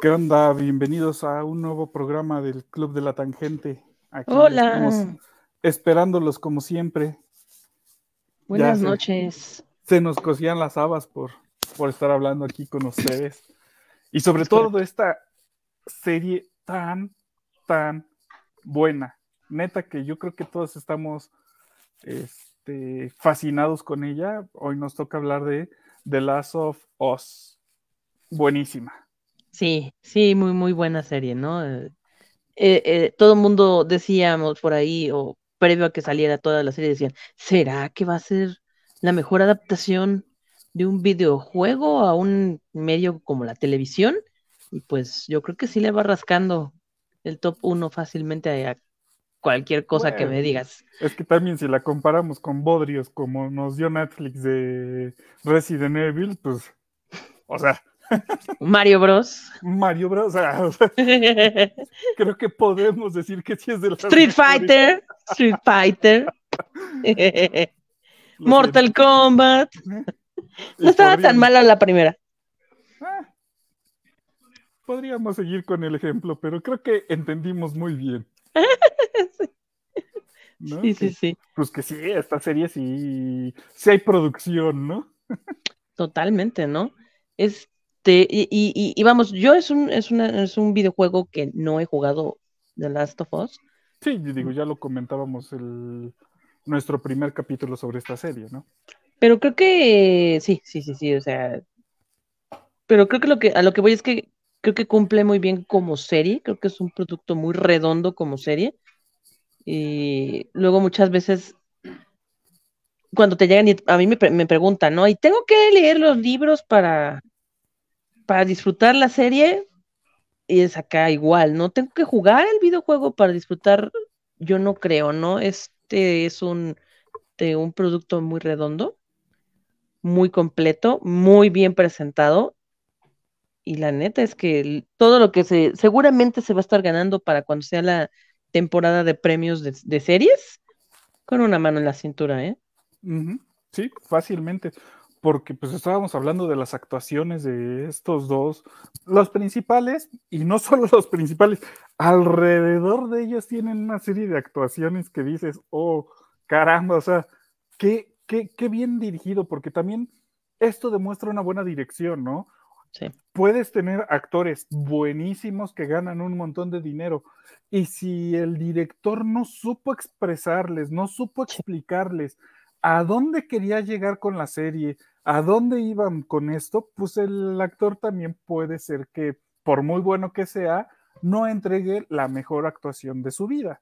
¿Qué onda? Bienvenidos a un nuevo programa del Club de la Tangente. Hola. Estamos esperándolos como siempre. Buenas noches. Se nos cosían las habas por, por estar hablando aquí con ustedes. Y sobre todo esta serie tan, tan buena. Neta que yo creo que todos estamos este, fascinados con ella. Hoy nos toca hablar de The Last of Us. Buenísima. Sí, sí, muy, muy buena serie, ¿no? Eh, eh, eh, todo el mundo decíamos por ahí, o previo a que saliera toda la serie, decían, ¿será que va a ser la mejor adaptación de un videojuego a un medio como la televisión? Y pues yo creo que sí le va rascando el top uno fácilmente a cualquier cosa que me digas. Es que también si la comparamos con Bodrios como nos dio Netflix de Resident Evil, pues, o sea, Mario Bros. Mario Bros. Ah, creo que podemos decir que sí es de la Street Fighter. Street Fighter. Mortal Kombat. No estaba tan mala la primera. Ah, podríamos seguir con el ejemplo, pero creo que entendimos muy bien. sí. Sí, sí, Pues que sí, esta serie sí, sí hay producción, ¿no? Totalmente, ¿no? Es este, y, vamos, yo es un, es, un videojuego que no he jugado The Last of Us. Sí, digo, ya lo comentábamos el, nuestro primer capítulo sobre esta serie, ¿no? Pero creo que sí, sí, sí, sí, o sea. Pero creo que, lo que a lo que voy es que creo que cumple muy bien como serie, creo que es un producto muy redondo como serie. Y luego muchas veces cuando te llegan y a mí me, me preguntan, ¿no? Y tengo que leer los libros para, para disfrutar la serie, es acá igual, ¿no? Tengo que jugar el videojuego para disfrutar, yo no creo, ¿no? Este es un, un producto muy redondo, muy completo, muy bien presentado. Y la neta es que todo lo que se seguramente se va a estar ganando para cuando sea la temporada de premios de, series, con una mano en la cintura, ¿eh? Sí, fácilmente porque pues estábamos hablando de las actuaciones de estos dos, los principales, y no solo los principales, alrededor de ellos tienen una serie de actuaciones que dices, oh, caramba, o sea, qué, qué, qué bien dirigido, porque también esto demuestra una buena dirección, ¿no? Sí. Puedes tener actores buenísimos que ganan un montón de dinero y si el director no supo expresarles, no supo explicarles a dónde quería llegar con la serie, ¿A dónde iban con esto? Pues el actor también puede ser que, por muy bueno que sea, no entregue la mejor actuación de su vida.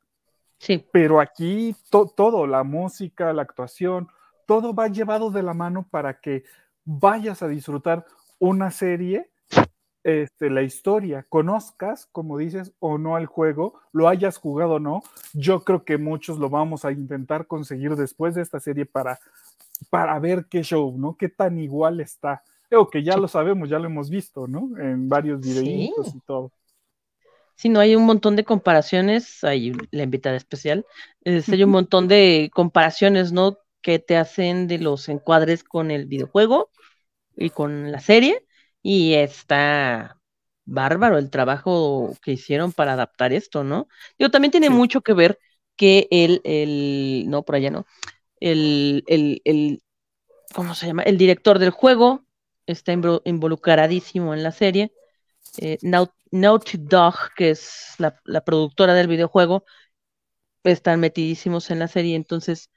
Sí. Pero aquí todo, la música, la actuación, todo va llevado de la mano para que vayas a disfrutar una serie, este, la historia, conozcas, como dices, o no al juego, lo hayas jugado o no. Yo creo que muchos lo vamos a intentar conseguir después de esta serie para para ver qué show, ¿no? Qué tan igual está. Creo que ya lo sabemos, ya lo hemos visto, ¿no? En varios videitos y todo. Sí, no, hay un montón de comparaciones, hay la invitada especial, hay un montón de comparaciones, ¿no? Que te hacen de los encuadres con el videojuego y con la serie, y está bárbaro el trabajo que hicieron para adaptar esto, ¿no? Yo también tiene mucho que ver que el, el, no, por allá no, el, ¿cómo se llama? El director del juego está involucradísimo en la serie. Eh, Naughty Dog, que es la, productora del videojuego, están metidísimos en la serie, entonces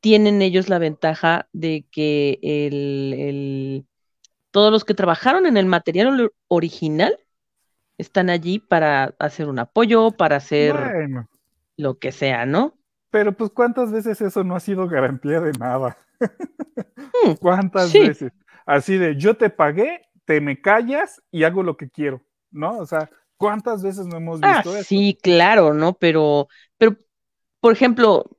tienen ellos la ventaja de que todos los que trabajaron en el material original están allí para hacer un apoyo, para hacer lo que sea, ¿no? Pero pues cuántas veces eso no ha sido garantía de nada. Mm, ¿Cuántas veces? Así de, yo te pagué, te me callas y hago lo que quiero, ¿no? O sea, ¿cuántas veces no hemos ah, visto ah, eso? Sí, claro, ¿no? Pero, pero, por ejemplo,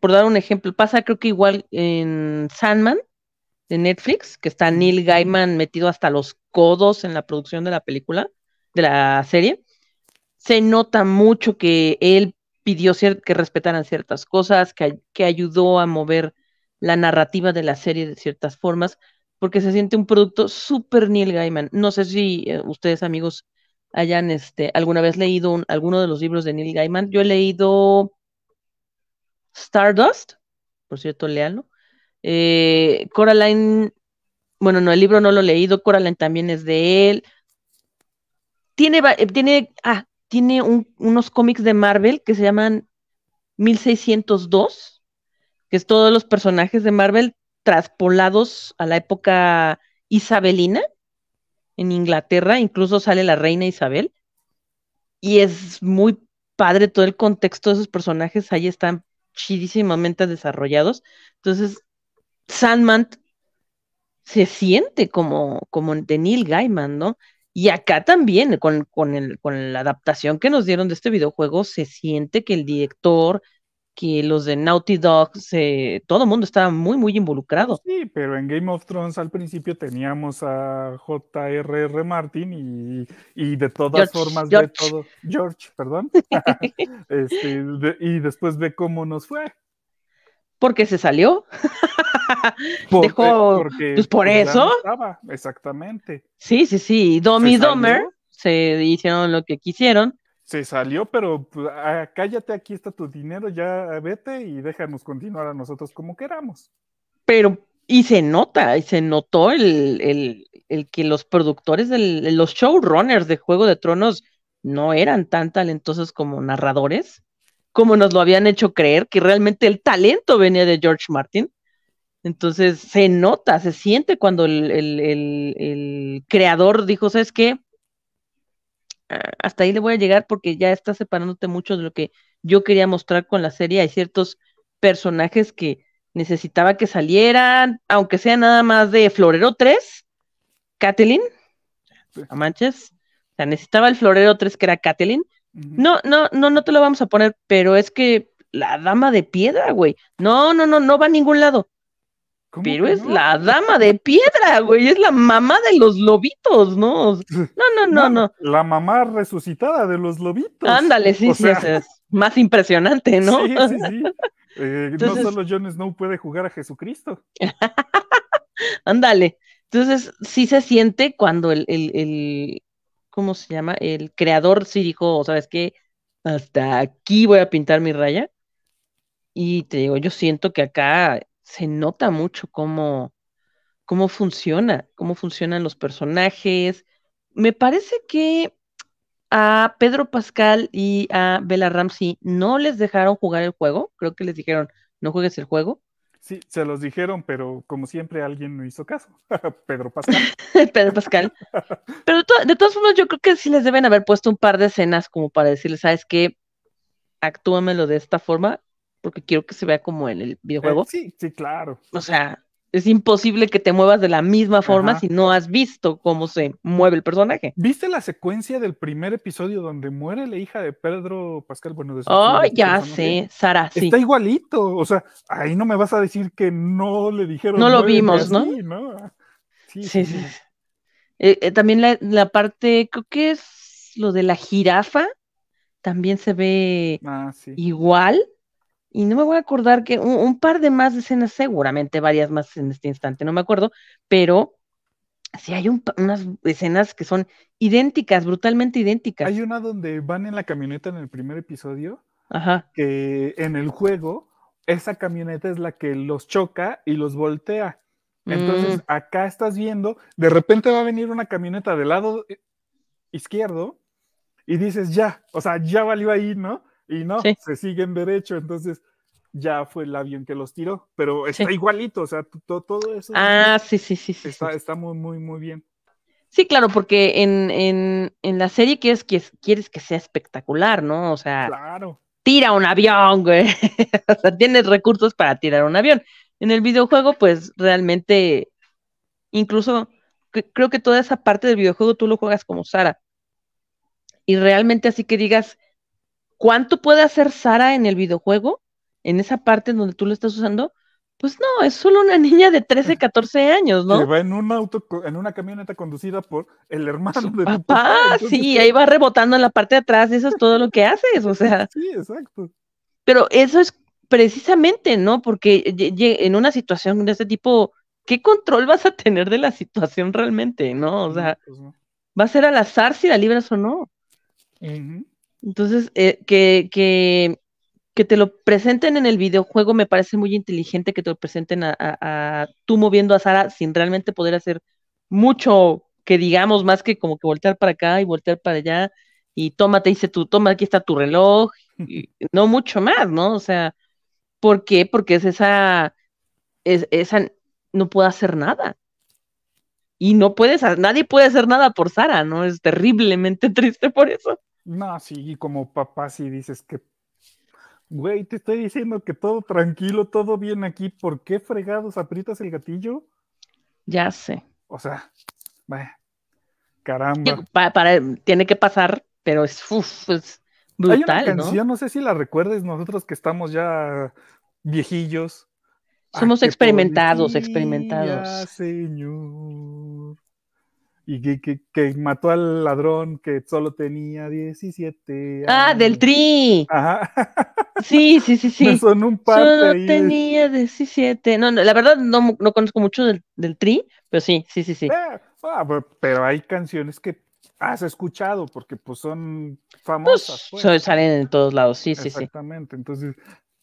por dar un ejemplo, pasa creo que igual en Sandman de Netflix, que está Neil Gaiman metido hasta los codos en la producción de la película, de la serie. Se nota mucho que él pidió que respetaran ciertas cosas, que, ayudó a mover la narrativa de la serie de ciertas formas, porque se siente un producto súper Neil Gaiman. No sé si eh, ustedes, amigos, hayan este, alguna vez leído alguno de los libros de Neil Gaiman. Yo he leído Stardust, por cierto, léalo. Eh, Coraline, bueno, no, el libro no lo he leído, Coraline también es de él. Tiene, eh, tiene, ah, tiene unos cómics de Marvel que se llaman 1602, que es todos los personajes de Marvel traspolados a la época isabelina en Inglaterra, incluso sale la reina Isabel. Y es muy padre todo el contexto de esos personajes, ahí están chidísimamente desarrollados. Entonces, Sandman se siente como, como de Neil Gaiman, ¿no? Y acá también, con, con, el, con la adaptación que nos dieron de este videojuego, se siente que el director, que los de Naughty Dog, se todo el mundo estaba muy, muy involucrado. Sí, pero en Game of Thrones al principio teníamos a J.R.R. Martin y, de todas formas George. todo. George, perdón. Este, y después ve cómo nos fue porque se salió. Dejó, pues por eso. exactamente. Sí, sí, sí. Domi Domer se hicieron lo que quisieron. Se salió, pero pues, cállate, aquí está tu dinero, ya eh, vete y déjanos continuar a nosotros como queramos. Pero, y se nota, y se notó el, que los productores, del, los showrunners de Juego de Tronos no eran tan talentosos como narradores como nos lo habían hecho creer, que realmente el talento venía de George Martin. Entonces se nota, se siente cuando el, creador dijo, ¿sabes qué? Ah, hasta ahí le voy a llegar porque ya está separándote mucho de lo que yo quería mostrar con la serie. Hay ciertos personajes que necesitaba que salieran, aunque sea nada más de Florero 3, Kathleen, a manches. O sea, necesitaba el Florero 3 que era Kathleen, no, no, no, no te lo vamos a poner, pero es que la dama de piedra, güey. No, no, no, no va a ningún lado. Pero es la dama de piedra, güey. Es la mamá de los lobitos, ¿no? No, no, no, no. La mamá resucitada de los lobitos. Ándale, sí, sí, es más impresionante, ¿no? Sí, sí, sí. Eh, no solo Jon Snow puede jugar a Jesucristo. Ándale. Entonces, sí se siente cuando el, ¿cómo se llama? El creador sí dijo, ¿sabes qué? Hasta aquí voy a pintar mi raya. Y te digo, yo siento que acá se nota mucho cómo, cómo funciona, cómo funcionan los personajes. Me parece que a Pedro Pascal y a Bella Ramsey no les dejaron jugar el juego. Creo que les dijeron, no juegues el juego. Sí, se los dijeron, pero como siempre alguien no hizo caso. Pedro Pascal. Pedro Pascal. Pero de, todas formas, yo creo que sí les deben haber puesto un par de escenas como para decirles, ¿sabes qué? Actúamelo de esta forma, porque quiero que se vea como en el eh, videojuego. sí, sí, claro. O sea, es imposible que te muevas de la misma forma si no has visto cómo se mueve el personaje. ¿Viste la secuencia del primer episodio donde muere la hija de Pedro Pascal? Bueno, de su Oh, ya sé, Sara, sí. Está igualito, o sea, ahí no me vas a decir que no le dijeron. No lo vimos, ¿no? Sí, sí. sí. Eh, eh, también la, parte, creo que es lo de la jirafa, también se ve ah, sí. igual y no me voy a acordar que un, par de más escenas, seguramente varias más en este instante, no me acuerdo, pero sí hay unas escenas que son idénticas, brutalmente idénticas. Hay una donde van en la camioneta en el primer episodio, que en el juego esa camioneta es la que los choca y los voltea. Entonces, mm. acá estás viendo, de repente va a venir una camioneta del lado eh, izquierdo y dices, ya, o sea, ya valió ahí, ¿no? Y no, se siguen derecho, entonces ya fue el avión que los tiró, pero está igualito, o sea, todo, eso. Ah, sí, sí, sí. Está, está muy, muy, bien. Sí, claro, porque en, en, en la serie quieres que, quieres que sea espectacular, ¿no? O sea, tira un avión, güey. o sea, tienes recursos para tirar un avión. En el videojuego, pues realmente, incluso creo que toda esa parte del videojuego tú lo juegas como Sara. Y realmente así que digas, ¿Cuánto puede hacer Sara en el videojuego? En esa parte donde tú lo estás usando. Pues no, es solo una niña de 13, 14 años, ¿no? Que va en un auto, en una camioneta conducida por el hermano de papá. papá. sí, ahí va rebotando en la parte de atrás, eso es todo lo que haces, o sea. Sí, exacto. Pero eso es precisamente, ¿no? Porque en una situación de ese tipo, ¿qué control vas a tener de la situación realmente, no? O sea, pues va a ser al azar si la libras o no. Ajá. Entonces, eh, que, que, que, te lo presenten en el videojuego me parece muy inteligente que te lo presenten a, tú moviendo a Sara sin realmente poder hacer mucho que digamos más que como que voltear para acá y voltear para allá y tómate, dice tú, toma, aquí está tu reloj, y no mucho más, ¿no? O sea, ¿por qué? Porque es esa, es, esa, no puede hacer nada. Y no puedes, nadie puede hacer nada por Sara, ¿no? Es terriblemente triste por eso. No, sí, y como papá si dices que, güey, te estoy diciendo que todo tranquilo, todo bien aquí, ¿por qué fregados aprietas el gatillo? Ya sé. O sea, vaya, caramba. tiene que pasar, pero es, brutal, Hay ¿no? ¿no? sé si la recuerdes, nosotros que estamos ya viejillos. Somos experimentados, experimentados. Señor y que, mató al ladrón que solo tenía 17 Ah, del tri. Ajá. Sí, sí, sí, sí. Son un par Solo tenía 17. No, la verdad no, conozco mucho del, del, tri, pero sí, sí, sí, sí. Eh, ah, pero, hay canciones que has escuchado porque pues son pues, famosas. pues. Salen en todos lados, sí, sí, sí. Exactamente. Entonces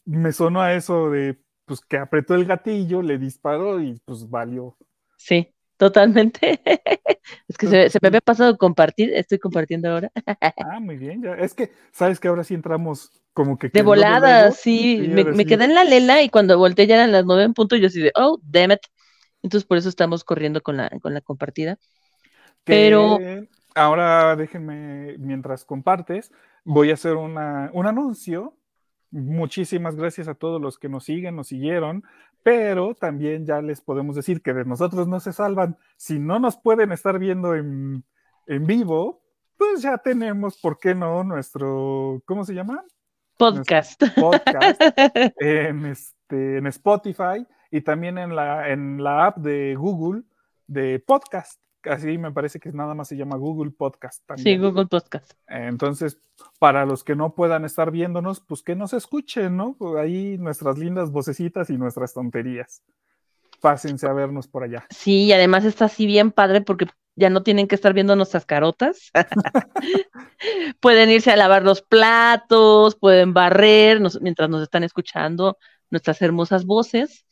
me sonó a eso de pues que apretó el gatillo, le disparó y pues valió. Sí. Totalmente. es que se, me había pasado compartir, estoy compartiendo ahora. ah, muy bien. Es que, ¿sabes que Ahora sí entramos como que... De volada, sí. me, quedé en la lela y cuando volteé ya eran las nueve en punto yo así de, oh, damn it. Entonces por eso estamos corriendo con la, compartida. Pero... Ahora déjenme, mientras compartes, voy a hacer un anuncio muchísimas gracias a todos los que nos siguen, nos siguieron, pero también ya les podemos decir que de nosotros no se salvan. Si no nos pueden estar viendo en, vivo, pues ya tenemos, ¿por qué no? Nuestro, ¿cómo se llama? Podcast. podcast en, este, en Spotify y también en la, en la app de Google de podcast así me parece que nada más se llama Google Podcast también. Sí, Google Podcast. Entonces, para los que no puedan estar viéndonos, pues que nos escuchen, ¿no? Pues ahí nuestras lindas vocecitas y nuestras tonterías. Pásense a vernos por allá. Sí, y además está así bien padre porque ya no tienen que estar viendo nuestras carotas. pueden irse a lavar los platos, pueden barrer mientras nos están escuchando nuestras hermosas voces.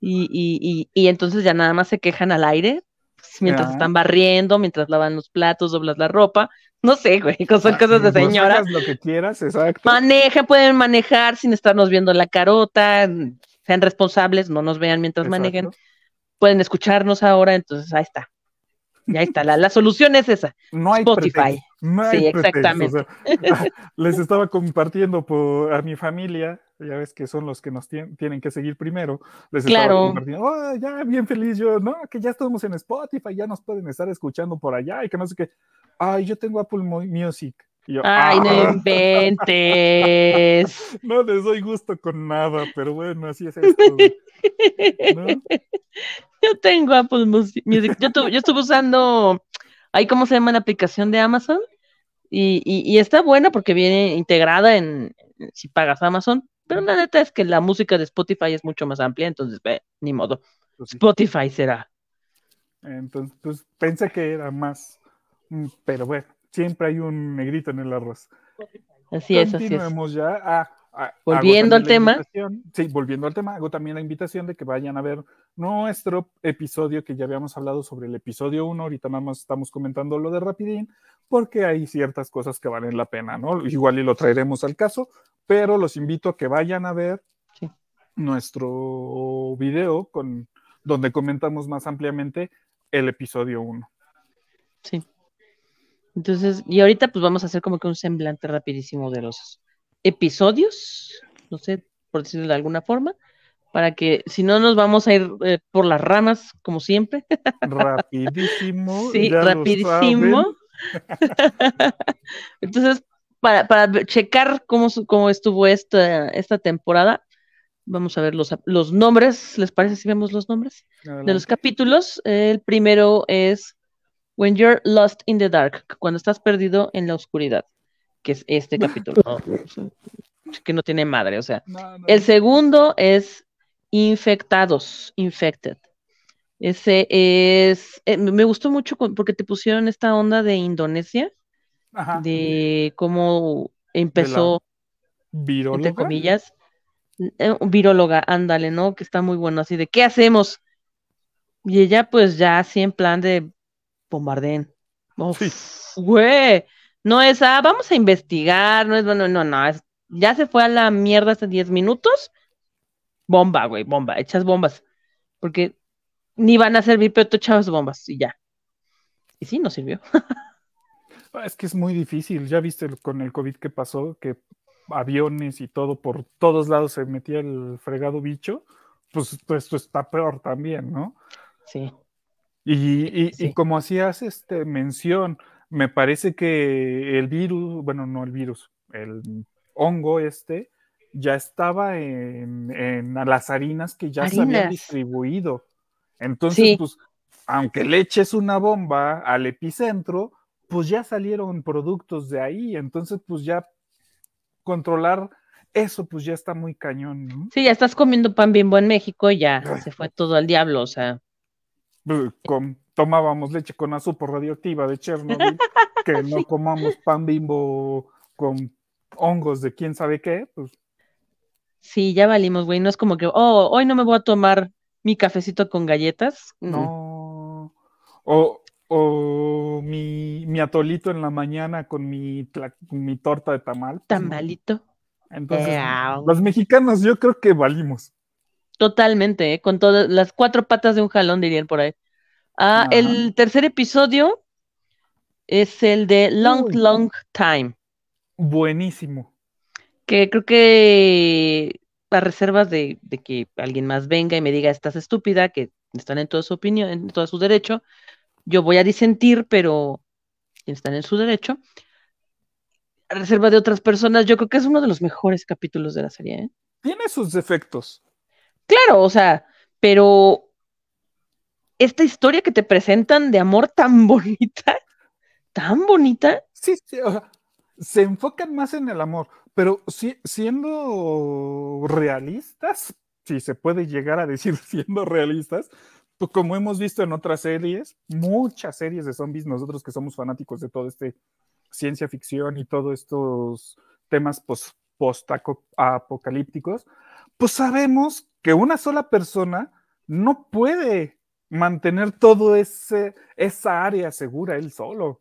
y entonces ya nada más se quejan al aire pues, mientras están barriendo, mientras lavan los platos, doblas la ropa. No sé, güey, son ah, cosas de pues, señoras Lo que quieras, exacto. Maneja, pueden manejar sin estarnos viendo la carota, sean responsables, no nos vean mientras manejen. Pueden escucharnos ahora, entonces ahí está. Ya está, la, la solución es esa. No hay Spotify sí, exactamente. les estaba compartiendo a mi familia, ya ves que son los que nos tienen que seguir primero. Les claro. estaba compartiendo, oh, ya, bien feliz yo, no, que ya estamos en Spotify, ya nos pueden estar escuchando por allá y que no sé qué. Ay, yo tengo Apple Music. Ay, no ah". inventes. no les doy gusto con nada, pero bueno, así es esto. Yo tengo Apple Music. Yo, yo estuve usando Ahí, ¿cómo se llama la aplicación de Amazon? Y, está buena porque viene integrada en si pagas Amazon, pero la neta es que la música de Spotify es mucho más amplia, entonces ve, ni modo. Pues Spotify será. Entonces, pues, pensé que era más, mm, pero bueno, siempre hay un negrito en el arroz. Así es, así es. ya. Ah, volviendo al tema. Sí, volviendo al tema, hago también la invitación de que vayan a ver nuestro episodio que ya habíamos hablado sobre el episodio 1, ahorita nada más estamos comentando lo de Rapidín, porque hay ciertas cosas que valen la pena, ¿no? Igual y lo traeremos al caso, pero los invito a que vayan a ver nuestro video con, donde comentamos más ampliamente el episodio 1. Sí. Entonces, y ahorita pues vamos a hacer como que un semblante rapidísimo de los episodios, no sé, por decirlo de alguna forma, para que si no nos vamos a ir eh, por las ramas, como siempre. Rapidísimo. sí, rapidísimo. Entonces, para, checar cómo, cómo estuvo esta, esta temporada, vamos a ver los, los nombres, ¿les parece si vemos los nombres? De los capítulos, el primero es When You're Lost in the Dark, cuando estás perdido en la oscuridad que es este capítulo. Ah. Que no tiene madre, o sea. el segundo es infectados, infected. Ese es, eh, me gustó mucho porque te pusieron esta onda de Indonesia, de cómo empezó, ¿Viróloga? entre comillas, eh, viróloga, ándale, ¿no? Que está muy bueno, así de, ¿qué hacemos? Y ella pues ya así en plan de bombardeen. Güey, no es, ah, vamos a investigar, no es, bueno, no, no, es, ya se fue a la mierda hace 10 minutos. Bomba, güey, bomba, echas bombas. Porque ni van a servir, pero tú echabas bombas y ya. Y sí, no sirvió. Ah, es que es muy difícil, ya viste con el COVID que pasó, que aviones y todo, por todos lados se metía el fregado bicho, pues, esto está peor también, ¿no? Sí. Y, y, y como hacías este, mención me parece que el virus, bueno, no el virus, el hongo este, ya estaba en, las harinas que ya se habían distribuido. Entonces, pues, aunque le eches una bomba al epicentro, pues ya salieron productos de ahí. Entonces, pues ya controlar eso, pues ya está muy cañón. Sí, ya estás comiendo pan bimbo en México, ya se fue todo al diablo, o sea. Pues, con, tomábamos leche con azúcar radioactiva de Chernobyl, que no comamos pan bimbo con hongos de quién sabe qué, pues. Sí, ya valimos, güey. No es como que, oh, hoy no me voy a tomar mi cafecito con galletas. No. O, o mi, mi, atolito en la mañana con mi, mi torta de tamal. Pues, Tamalito. Entonces, los mexicanos yo creo que valimos. Totalmente, ¿eh? con todas las cuatro patas de un jalón, dirían por ahí. Ah, el tercer episodio es el de Long, Long Time. Buenísimo. Que creo que a reservas de, que alguien más venga y me diga, estás estúpida, que están en toda su opinión, en todo su derecho, yo voy a disentir, pero están en su derecho. A reserva de otras personas, yo creo que es uno de los mejores capítulos de la serie. ¿eh? Tiene sus defectos. Claro, o sea, pero esta historia que te presentan de amor tan bonita, tan bonita. Sí, o sea, se enfocan más en el amor, pero siendo realistas, si se puede llegar a decir siendo realistas, pues como hemos visto en otras series, muchas series de zombies, nosotros que somos fanáticos de todo este ciencia ficción y todos estos temas post-apocalípticos, pues sabemos que una sola persona no puede mantener todo ese esa área segura él solo.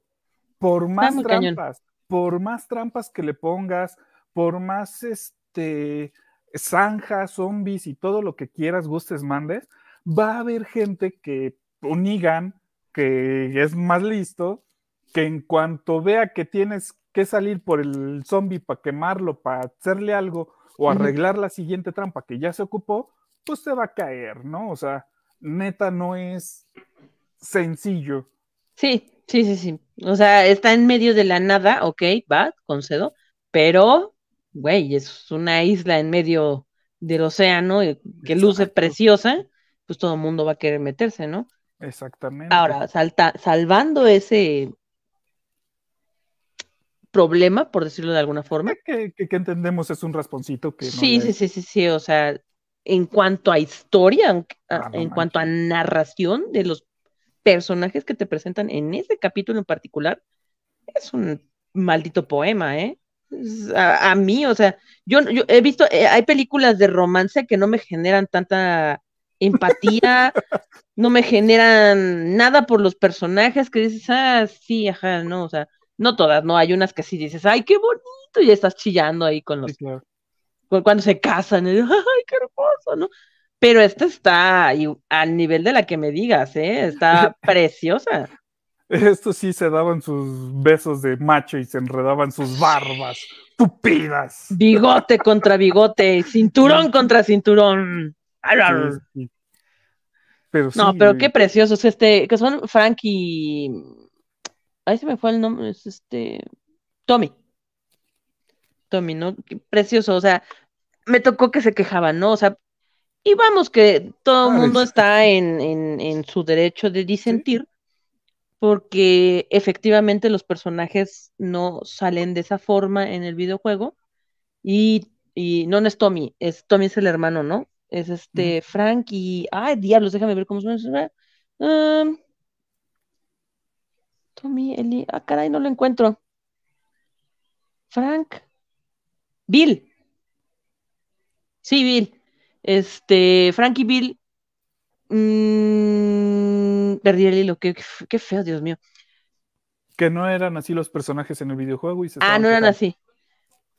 Por más trampas, por más trampas que le pongas, por más este zanjas, zombies y todo lo que quieras, gustes, mandes, va a haber gente que unigan, que es más listo, que en cuanto vea que tienes que salir por el zombie para quemarlo, para hacerle algo, o arreglar la siguiente trampa que ya se ocupó, pues se va a caer, ¿no? O sea, neta no es sencillo. Sí, sí, sí, sí. O sea, está en medio de la nada, ok, va, concedo, pero, güey, es una isla en medio del océano que luce preciosa, pues todo el mundo va a querer meterse, ¿no? Exactamente. Ahora, salta, salvando ese, problema, por decirlo de alguna forma. Eh, que, entendemos es un rasponcito que... sí, sí, sí, sí, sí, o sea, en cuanto a historia, en ah, cuanto a narración de los personajes que te presentan en ese capítulo en particular, es un maldito poema, ¿eh? A, mí, o sea, yo, he visto, eh, hay películas de romance que no me generan tanta empatía, no me generan nada por los personajes que dices, ah, sí, ajá, no, o sea, no todas, no, hay unas que sí dices, ay, qué bonito, y estás chillando ahí con los... Cuando se casan, ay, qué hermoso, ¿no? Pero esta está al nivel de la que me digas, ¿eh? Está preciosa. Esto sí se daban sus besos de macho y se enredaban sus barbas tupidas. Bigote contra bigote, cinturón contra cinturón. Pero no, pero qué preciosos este, que son Frank y ahí se me fue el nombre, es este, Tommy. Tommy, ¿no? precioso, o sea, me tocó que se quejaba, ¿no? O sea, y vamos que todo el ah, mundo está en, su derecho de disentir, porque efectivamente los personajes no salen de esa forma en el videojuego, y, no, es Tommy, es, Tommy es el hermano, ¿no? Es este Frank y, ay, diablos, déjame ver cómo suena. Tommy, Eli. Ah, caray, no lo encuentro. Frank. Bill. Sí, Bill. Este, Frank y Bill. Mm, perdí el hilo. Qué, feo, Dios mío. Que no eran así los personajes en el videojuego y se Ah, no eran así.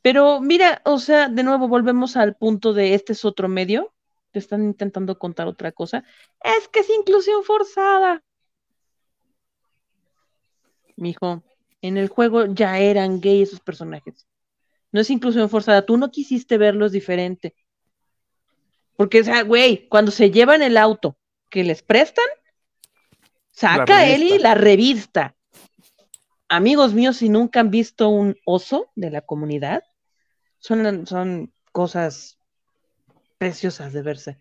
Pero mira, o sea, de nuevo volvemos al punto de este es otro medio. Te están intentando contar otra cosa. Es que es inclusión forzada mijo. En el juego ya eran gay esos personajes. No es inclusión forzada. Tú no quisiste verlos diferente. Porque, o sea, güey, cuando se llevan el auto que les prestan, saca Eli la revista. Amigos míos, si nunca han visto un oso de la comunidad, son, son cosas preciosas de verse.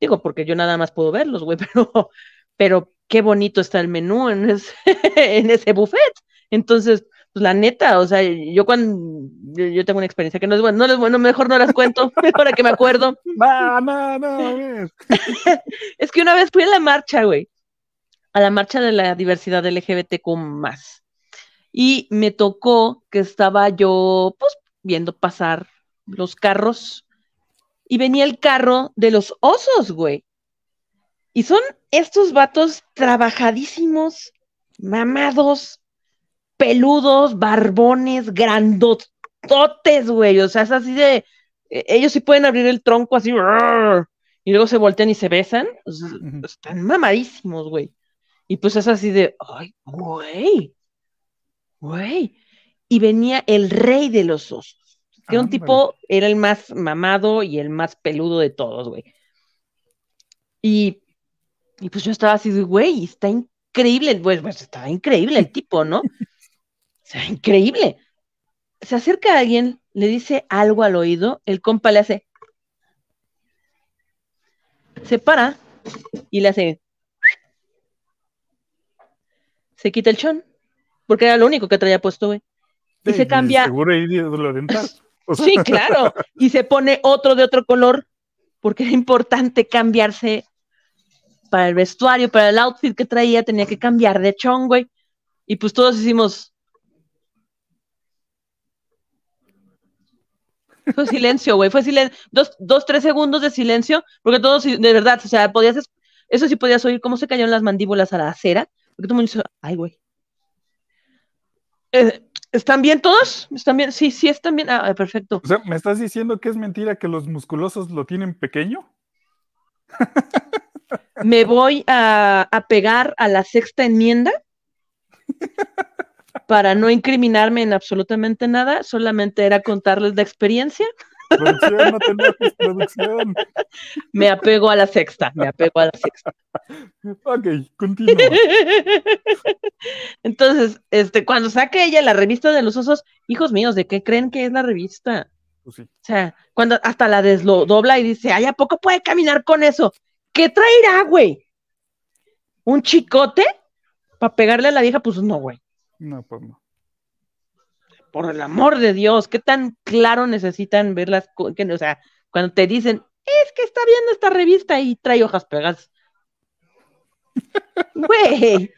Digo, porque yo nada más puedo verlos, güey, pero, pero qué bonito está el menú en ese, buffet. Entonces, pues la neta, o sea, yo cuando yo, tengo una experiencia que no es buena, no es bueno, mejor no las cuento, para que me acuerdo. es que una vez fui a la marcha, güey, a la marcha de la diversidad LGBTQ más. Y me tocó que estaba yo, pues, viendo pasar los carros y venía el carro de los osos, güey. Y son estos vatos trabajadísimos, mamados, peludos, barbones, grandototes, güey. O sea, es así de. E, ellos sí pueden abrir el tronco así. Y luego se voltean y se besan. Están mamadísimos, güey. Y pues es así de. ¡Ay, güey! Güey. Y venía el rey de los osos. Que un ah, tipo era el más mamado y el más peludo de todos, güey. Y y pues yo estaba así güey, está increíble, pues, pues estaba increíble el tipo, ¿no? O sea, increíble. Se acerca a alguien, le dice algo al oído, el compa le hace, se para y le hace, se quita el chón, porque era lo único que traía puesto, güey. y se cambia. Seguro de Sí, claro. Y se pone otro de otro color, porque era importante cambiarse para el vestuario, para el outfit que traía, tenía que cambiar de chong, güey. Y pues todos hicimos. Fue silencio, güey. Fue silencio. Dos, tres segundos de silencio, porque todos, de verdad, o sea, podías. Eso sí podías oír cómo se cayeron las mandíbulas a la acera, porque todo el mundo ay, güey. Eh, ¿Están bien todos? ¿Están bien? Sí, sí, están bien. Ah, perfecto. O sea, ¿me estás diciendo que es mentira que los musculosos lo tienen pequeño? me voy a, pegar a la sexta enmienda para no incriminarme en absolutamente nada, solamente era contarles la experiencia. Me apego a la sexta, me apego a la sexta. Ok, continúa. Entonces, este, cuando saque ella la revista de los osos, hijos míos, ¿de qué creen que es la revista? Pues o sea, cuando hasta la desdobla y dice, ay, ¿a poco puede caminar con eso? ¿Qué traerá, güey? ¿Un chicote? ¿Para pegarle a la vieja? Pues no, güey. No, pues no. Por el amor de Dios, ¿qué tan claro necesitan ver las cosas? O sea, cuando te dicen, es que está viendo esta revista y trae hojas pegadas. Güey,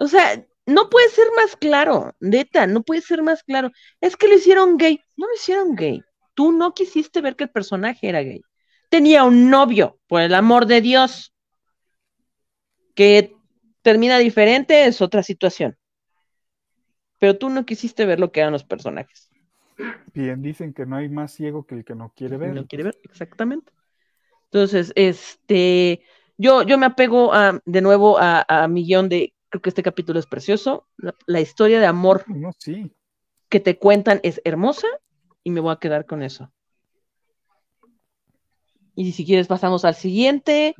o sea, no puede ser más claro, neta, no puede ser más claro. Es que lo hicieron gay, no lo hicieron gay. Tú no quisiste ver que el personaje era gay tenía un novio, por el amor de Dios, que termina diferente es otra situación. Pero tú no quisiste ver lo que eran los personajes. Bien, dicen que no hay más ciego que el que no quiere ver. No quiere ver, exactamente. Entonces, este, yo, yo me apego de nuevo a, a mi guión de, creo que este capítulo es precioso, la, historia de amor que te cuentan es hermosa y me voy a quedar con eso. Y si quieres pasamos al siguiente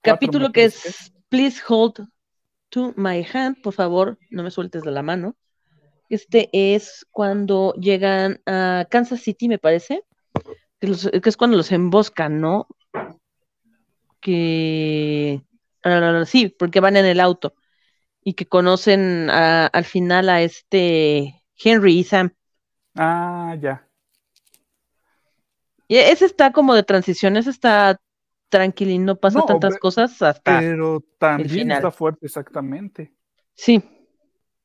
capítulo que es Please Hold to My Hand, por favor, no me sueltes de la mano. Este es cuando llegan a Kansas City, me parece, que, es cuando los emboscan, ¿no? Que... Ah, sí, porque van en el auto y que conocen al final a este Henry y Sam. Ah, ya. E-, ese está como de transición, ese está tranquilo y no pasa tantas cosas hasta. Pero también está fuerte, exactamente. Sí,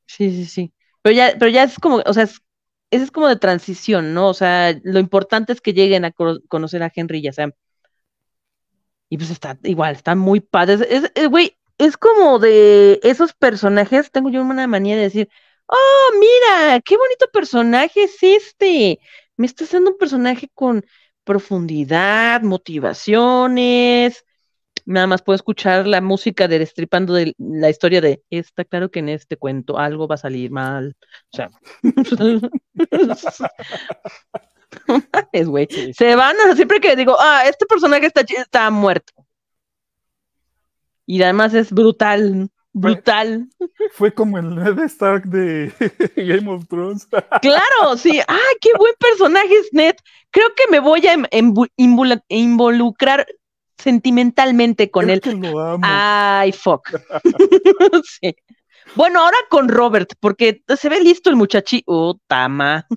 sí, sí, sí. Pero ya, pero ya es como, o sea, ese es como de transición, ¿no? O sea, lo importante es que lleguen a conocer a Henry, ya sea. Y pues está igual, está muy padre. Es, eh, güey, es como de esos personajes, tengo yo una manía de decir, oh, mira, qué bonito personaje es este. Me está haciendo un personaje con profundidad, motivaciones. Nada más puedo escuchar la música de destripando de la historia de está claro que en este cuento algo va a salir mal. O sea, es güey. Se van siempre que digo, ah, este personaje está, está muerto. Y además es brutal brutal. Fue como el Ned Stark de Game of Thrones. Claro, sí. ¡Ah, qué buen personaje es Ned! Creo que me voy a em-, involucrar sentimentalmente con él. Ay, fuck. Bueno, ahora con Robert, porque se ve listo el muchachito. Oh, tama.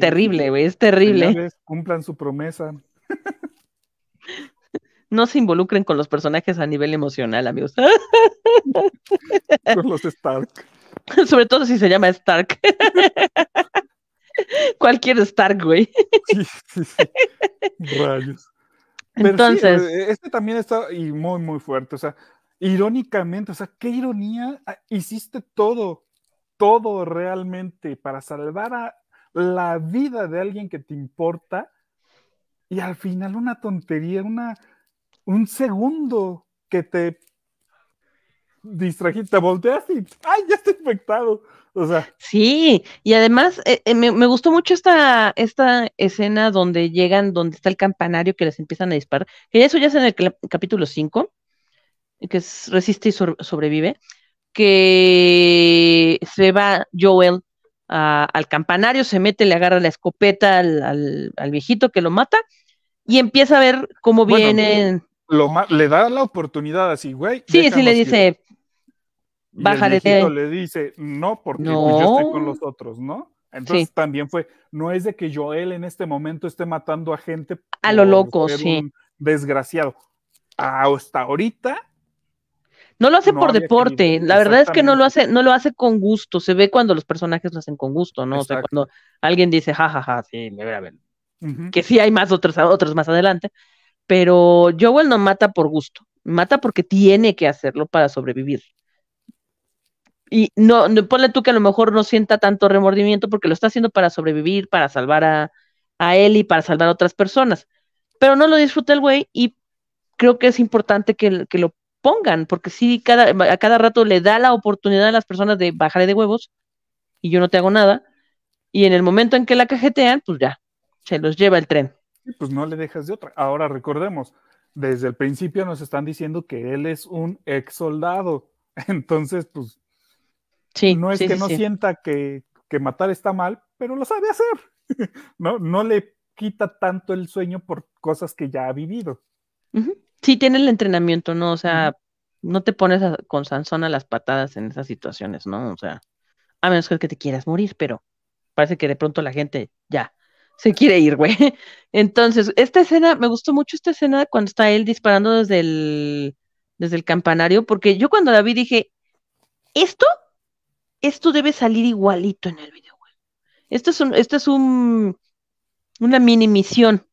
terrible, güey, es terrible. Cumplan su promesa no se involucren con los personajes a nivel emocional, amigos. Con los Stark. Sobre todo si se llama Stark. Cualquier Stark, güey. Sí, sí, sí. Rayos. Entonces. Eh, este también está y muy, muy fuerte. O sea, irónicamente, o sea, qué ironía. Ah, hiciste todo, todo realmente para salvar a la vida de alguien que te importa. Y al final, una tontería, una un segundo que te distrajiste, te volteaste y ¡ay, ya está infectado! O sea. Sí, y además eh, eh, me, gustó mucho esta, esta escena donde llegan, donde está el campanario que les empiezan a disparar, que eso ya es en el capítulo 5, que Resiste y sobrevive, que se va Joel al campanario, se mete, le agarra la escopeta al, viejito que lo mata y empieza a ver cómo vienen. Eh, lo le da la oportunidad así, güey. Sí, sí le dice, bájale. Le dice, no, porque pues, yo estoy con los otros, ¿no? Entonces también fue, no es de que Joel en este momento esté matando a gente. A lo loco, sí. desgraciado. Hasta ahorita. No lo hace por deporte, la verdad es que no lo hace, no lo hace con gusto, se ve cuando los personajes lo hacen con gusto, ¿no? O sea, cuando alguien dice, jajaja, sí, me voy a ver. Que sí hay más otros, otros más adelante, pero Joel no mata por gusto, mata porque tiene que hacerlo para sobrevivir. Y no, no, ponle tú que a lo mejor no sienta tanto remordimiento porque lo está haciendo para sobrevivir, para salvar a, él y para salvar a otras personas. Pero no lo disfruta el güey y creo que es importante que, lo pongan, porque sí, cada, a cada rato le da la oportunidad a las personas de bajarle de huevos y yo no te hago nada. Y en el momento en que la cajetean, pues ya, se los lleva el tren pues no le dejas de otra. Ahora recordemos, desde el principio nos están diciendo que él es un ex soldado. Entonces, pues, sí, no es que no sienta que, matar está mal, pero lo sabe hacer. no, no le quita tanto el sueño por cosas que ya ha vivido. Sí, tiene el entrenamiento, ¿no? O sea, no te pones con Sansón a las patadas en esas situaciones, ¿no? O sea, a menos que te quieras morir, pero parece que de pronto la gente ya se quiere ir, güey. Entonces, esta escena, me gustó mucho esta escena cuando está él disparando desde el, desde el campanario, porque yo cuando la vi dije, esto, esto debe salir igualito en el video, güey. Esto es un, esto es un, una mini misión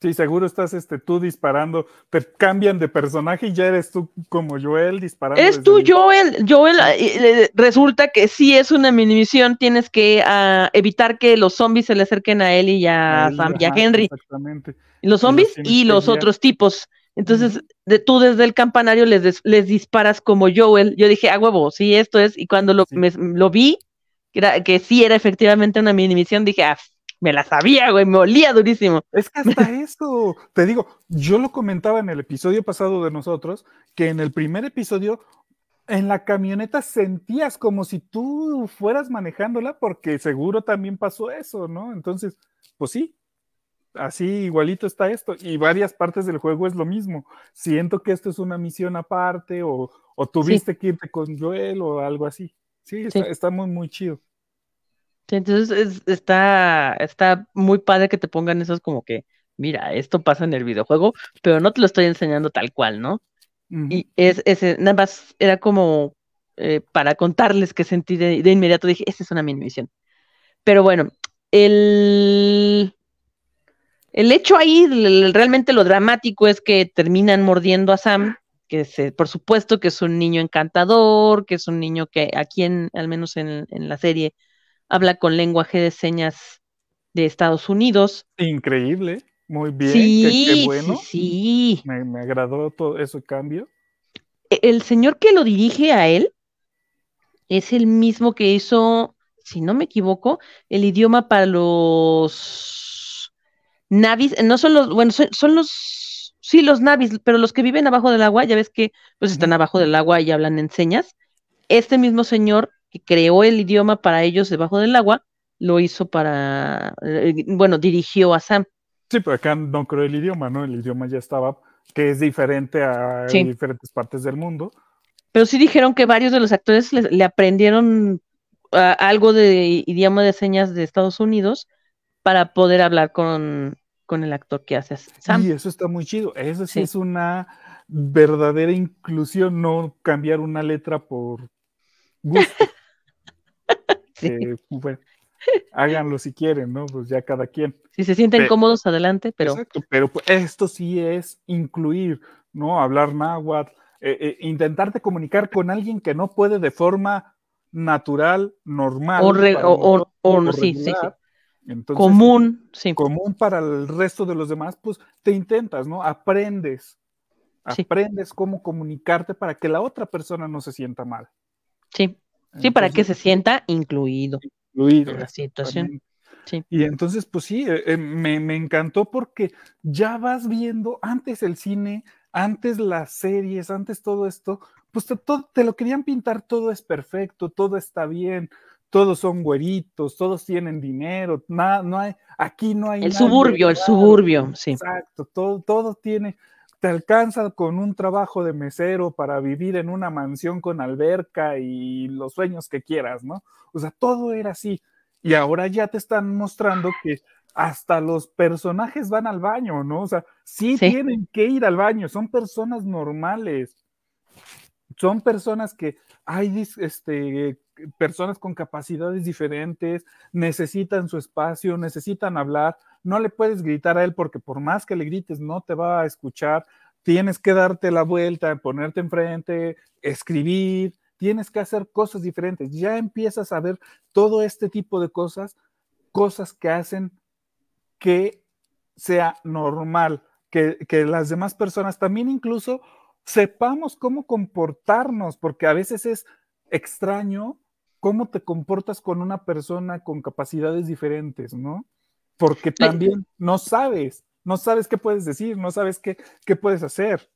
Sí, seguro estás este, tú disparando, te cambian de personaje y ya eres tú como Joel disparando. Es tú Joel, Joel ah, resulta que sí es una minimisión, tienes que ah, evitar que los zombies se le acerquen a él y a Henry. Exactamente. Los zombies y los, otros tipos. Entonces, tú desde el campanario les, les disparas como Joel. Yo dije, ah, huevo, sí, esto es. Y cuando lo, lo vi, que, era, que sí era efectivamente una minimisión, dije, ah, me la sabía, güey, me olía durísimo. Es que hasta eso, te digo, yo lo comentaba en el episodio pasado de nosotros, que en el primer episodio, en la camioneta sentías como si tú fueras manejándola, porque seguro también pasó eso, ¿no? Entonces, pues sí, así igualito está esto. Y varias partes del juego es lo mismo. Siento que esto es una misión aparte o, tuviste que irte con Joel o algo así. Sí, está, muy, muy chido entonces está, está muy padre que te pongan esos como que, mira, esto pasa en el videojuego, pero no te lo estoy enseñando tal cual, ¿no? Y es, nada más era como eh, para contarles que sentí de, inmediato, dije, esa es una mini misión. Pero bueno, el, el hecho ahí, realmente lo dramático es que terminan mordiendo a Sam, que por supuesto que es un niño encantador, que es un niño que aquí al menos en la serie, habla con lenguaje de señas de Estados Unidos. Increíble, muy bien, sí, qué, bueno. Sí, sí. Me, me, agradó todo ese cambio. E, el señor que lo dirige a él es el mismo que hizo, si no me equivoco, el idioma para los navis, no son los, bueno, son, los, sí, los navis, pero los que viven abajo del agua, ya ves que pues están abajo del agua y hablan en señas. Este mismo señor que creó el idioma para ellos debajo del agua, lo hizo para, eh, bueno, dirigió a Sam. Sí, pero acá no creó el idioma, ¿no? El idioma ya estaba, que es diferente a diferentes partes del mundo. Pero sí dijeron que varios de los actores le, aprendieron ah, algo de idioma de señas de Estados Unidos para poder hablar con, el actor que hace Sam. Y eso está muy chido. Eso sí. es una verdadera inclusión, no cambiar una letra por gusto. Eh, bueno, háganlo si quieren, ¿no? Pues ya cada quien. Si se sienten cómodos, adelante, pero. pero pues, esto sí es incluir, ¿no? Hablar náhuatl, eh, eh, intentarte comunicar con alguien que no puede de forma natural, normal. O, no, sí, sí, sí. común, sí. Común para el resto de los demás, pues te intentas, ¿no? Aprendes. Aprendes cómo comunicarte para que la otra persona no se sienta mal. Sí, Sí, para que se sienta incluido. Incluido. En la situación. Y entonces, pues sí, eh, eh, me, me encantó porque ya vas viendo antes el cine, antes las series, antes todo esto, pues te, te, lo querían pintar, todo es perfecto, todo está bien, todos son güeritos, todos tienen dinero, nada, no hay, aquí no hay... El suburbio, el suburbio, sí. Exacto, todo, todo tiene, te alcanza con un trabajo de mesero para vivir en una mansión con alberca y los sueños que quieras, ¿no? O sea, todo era así. Y ahora ya te están mostrando que hasta los personajes van al baño, ¿no? O sea, sí, tienen que ir al baño, son personas normales son personas que hay este, personas con capacidades diferentes, necesitan su espacio, necesitan hablar, no le puedes gritar a él porque por más que le grites no te va a escuchar, tienes que darte la vuelta, ponerte enfrente, escribir, tienes que hacer cosas diferentes, ya empiezas a ver todo este tipo de cosas, cosas que hacen que sea normal, que, que las demás personas también incluso sepamos cómo comportarnos, porque a veces es extraño cómo te comportas con una persona con capacidades diferentes, ¿no? Porque también no sabes, no sabes qué puedes decir, no sabes qué, qué puedes hacer.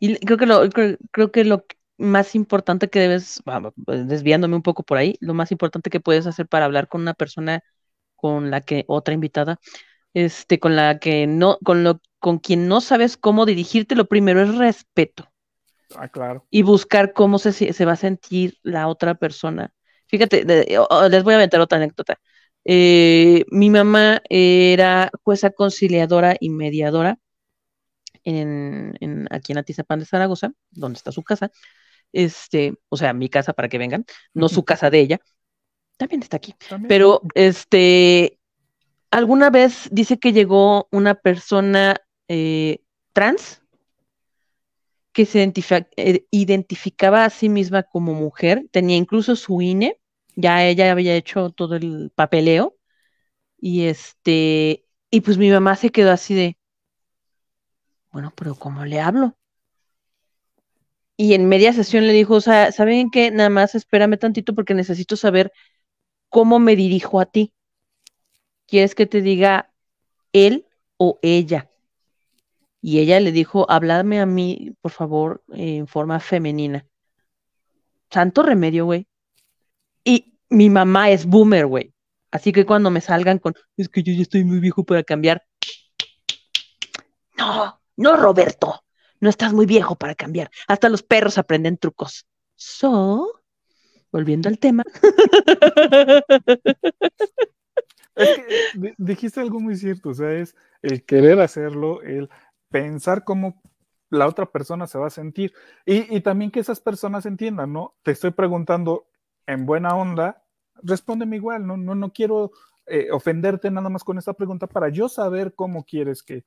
Y creo que lo, creo, que lo más importante que debes, pues, desviándome un poco por ahí, lo más importante que puedes hacer para hablar con una persona con la que, otra invitada, este, con la que no, con lo con quien no sabes cómo dirigirte, lo primero es respeto. Ah, claro. Y buscar cómo se, va a sentir la otra persona. Fíjate, les voy a aventar otra anécdota. Eh, mi mamá era jueza conciliadora y mediadora en, aquí en Atizapán de Zaragoza, donde está su casa. Este, o sea, mi casa para que vengan, no su casa de ella. También está aquí. Pero este, alguna vez dice que llegó una persona eh, trans que se eh, identificaba a sí misma como mujer, tenía incluso su INE, ya ella había hecho todo el papeleo, y este, y pues mi mamá se quedó así de, bueno, pero ¿cómo le hablo? Y en media sesión le dijo, o sea, ¿saben qué? Nada más espérame tantito porque necesito saber cómo me dirijo a ti. ¿Quieres que te diga él o ella? y ella le dijo, habladme a mí, por favor, en forma femenina. Santo remedio, güey. Y mi mamá es boomer, güey. Así que cuando me salgan con, es que yo ya estoy muy viejo para cambiar. No, no, Roberto. No estás muy viejo para cambiar. Hasta los perros aprenden trucos. So, volviendo al tema. Eh, dijiste algo muy cierto, o sea, es el querer hacerlo, el pensar cómo la otra persona se va a sentir. Y, también que esas personas entiendan, ¿no? Te estoy preguntando en buena onda, respóndeme igual, no, no, no quiero eh, ofenderte nada más con esta pregunta para yo saber cómo quieres que.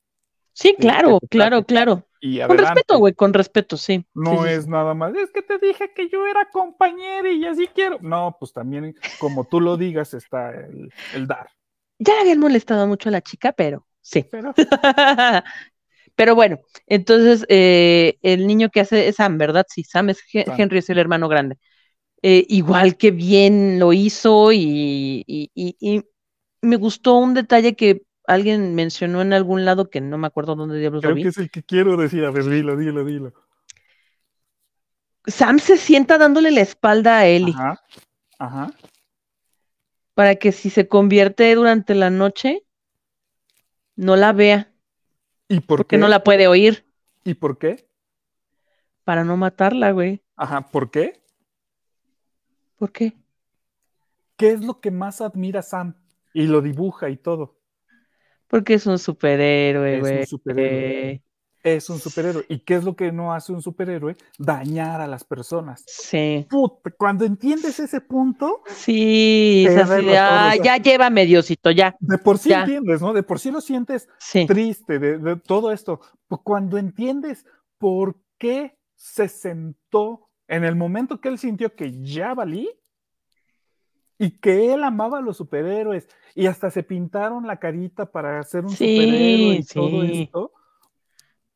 Sí, claro, claro, claro. con respeto, güey, con respeto, sí. No es nada más, es que te dije que yo era compañero y así quiero. No, pues también, como tú lo digas, está el, dar. Ya había molestado mucho a la chica, pero sí. Pero... Pero bueno, entonces eh, el niño que hace es Sam, ¿verdad? Sí, Sam es Henry, es el hermano grande. Eh, igual que bien lo hizo y, me gustó un detalle que alguien mencionó en algún lado que no me acuerdo dónde diablos lo vi. que es el que quiero decir, a ver, dilo, dilo, dilo. Sam se sienta dándole la espalda a Ellie. Ajá, ajá. Para que si se convierte durante la noche, no la vea por Porque no la puede oír. ¿Y por qué? Para no matarla, güey. Ajá, ¿por qué? ¿Por qué? ¿Qué es lo que más admira Sam? Y lo dibuja y todo. Porque es un superhéroe, güey. Es un superhéroe es un superhéroe. ¿Y qué es lo que no hace un superhéroe? Dañar a las personas. Sí. cuando entiendes ese punto. Sí, ya lleva mediosito ya. De por sí entiendes, ¿no? De por sí lo sientes triste de, todo esto. Cuando entiendes por qué se sentó en el momento que él sintió que ya valí y que él amaba a los superhéroes y hasta se pintaron la carita para hacer un superhéroe y todo esto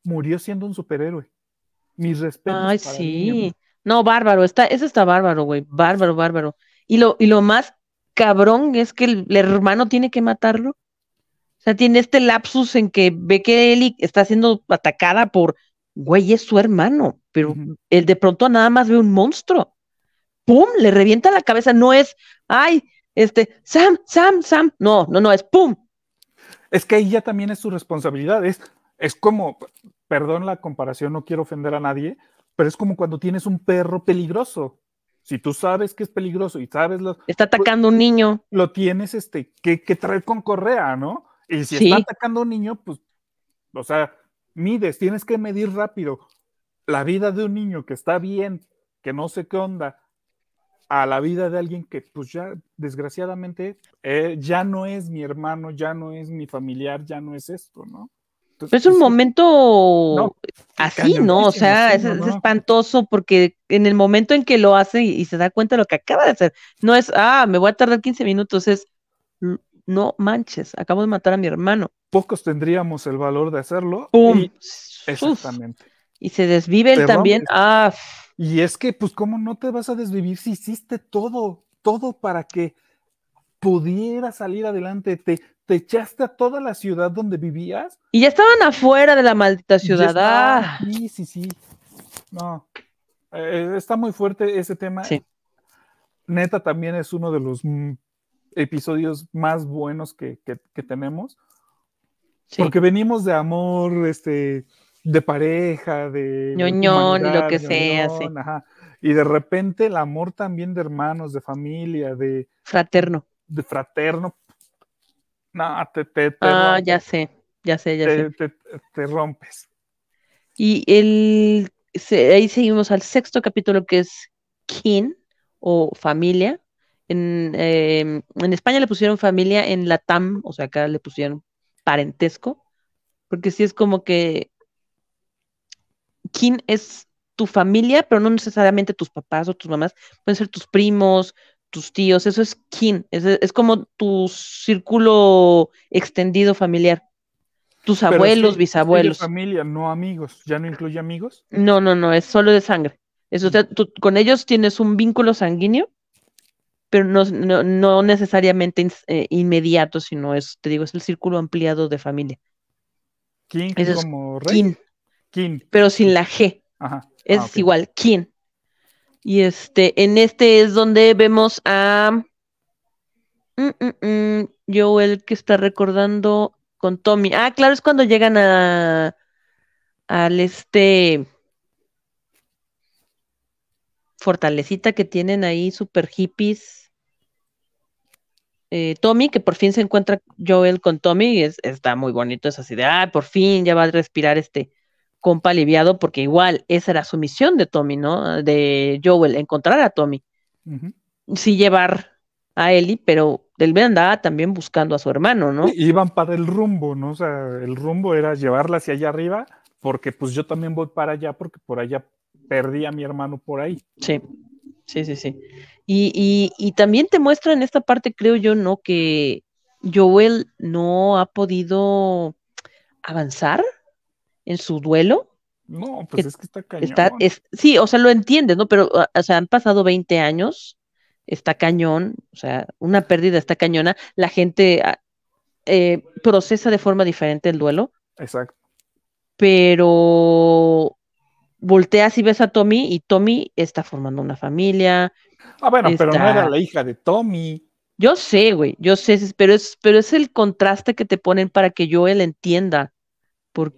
murió siendo un superhéroe. Mis respetos. Ay, sí. no, bárbaro, está, eso está bárbaro, güey. Bárbaro, bárbaro. Y lo, y lo más cabrón es que el, hermano tiene que matarlo. O sea, tiene este lapsus en que ve que Eli está siendo atacada por, güey, es su hermano, pero él de pronto nada más ve un monstruo. ¡Pum! Le revienta la cabeza. No es, ay, este, Sam, Sam, Sam. No, no, no, es ¡pum! Es que ahí ya también es su responsabilidad. Es, es como, perdón la comparación, no quiero ofender a nadie, pero es como cuando tienes un perro peligroso. Si tú sabes que es peligroso y sabes lo... Está pues, atacando un niño. Lo tienes este, que, traer con correa, ¿no? Y si está atacando un niño, pues, o sea, mides, tienes que medir rápido la vida de un niño que está bien, que no sé qué onda, a la vida de alguien que, pues ya, desgraciadamente, eh, ya no es mi hermano, ya no es mi familiar, ya no es esto, ¿no? Pues es un momento así, ¿no? O sea, es, espantoso porque en el momento en que lo hace y, se da cuenta de lo que acaba de hacer, no es, ah, me voy a tardar 15 minutos, es, no manches, acabo de matar a mi hermano. Pocos tendríamos el valor de hacerlo. Y, exactamente. y se desvive también. Ah. Y es que, pues, ¿cómo no te vas a desvivir si hiciste todo, todo para que pudiera salir adelante, te te echaste a toda la ciudad donde vivías. Y ya estaban afuera de la maldita ciudad. Ah. Sí, sí, sí. No. Eh, eh, está muy fuerte ese tema. Neta también es uno de los mm, episodios más buenos que, tenemos. Porque venimos de amor, este, de pareja, de... Ñoñón, lo que sea, sí. Y de repente el amor también de hermanos, de familia, de... Fraterno. De fraterno, no, Ah, ya sé, ya sé, ya sé. Te, rompes. Y el, ahí seguimos al sexto capítulo que es kin o familia. Em, en, España le pusieron familia, en Latam, o sea, acá le pusieron parentesco, porque sí es como que kin es tu familia, pero no necesariamente tus papás o tus mamás, pueden ser tus primos, tus tíos, eso es kin, es, como tu círculo extendido familiar. Tus abuelos, bisabuelos. familia, no amigos. ¿Ya no incluye amigos? No, no, no, es solo de sangre. Es, mm. tú, con ellos tienes un vínculo sanguíneo, pero no, no, necesariamente eh, inmediato, sino es, te digo, es el círculo ampliado de familia. kin Kin, Pero sin la G. Es ah, igual, Kin. Y este, en este es donde vemos a mm, mm, mm, Joel que está recordando con Tommy. Ah, claro, es cuando llegan a al este fortalecita que tienen ahí, super hippies. Eh, Tommy, que por fin se encuentra Joel con Tommy, y es, está muy bonito, es así de, ah, por fin ya va a respirar este, compa aliviado, porque igual esa era su misión de Tommy, ¿no? De Joel, encontrar a Tommy. Sí llevar a Eli pero ve andaba también buscando a su hermano, ¿no? Iban para el rumbo, ¿no? O sea, el rumbo era llevarla hacia allá arriba, porque pues yo también voy para allá, porque por allá perdí a mi hermano por ahí. Sí, sí, sí, sí. Y, también te muestra en esta parte, creo yo, ¿no? Que Joel no ha podido avanzar en su duelo. No, pues es que está cañón. sí, o sea, lo entiendes, ¿no? Pero, ah, o sea, han pasado 20 años, está cañón, o sea, una pérdida está cañona, la gente ah, eh, procesa de forma diferente el duelo. Exacto. Pero volteas y ves a Tommy y Tommy está formando una familia. Ah, bueno, pero no era la hija de Tommy. Yo sé, güey, yo sé, pero es, pero es el contraste que te ponen para que yo él entienda por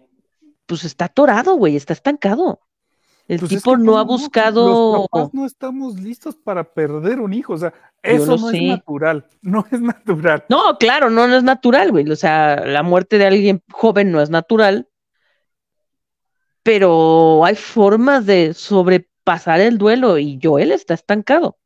pues está atorado, güey, está estancado. El pues tipo no ha buscado. Los papás no estamos listos para perder un hijo, o sea, eso no es natural, no es natural. No, claro, no, es natural, güey. O sea, la muerte de alguien joven no es natural, pero hay formas de sobrepasar el duelo y Joel está estancado.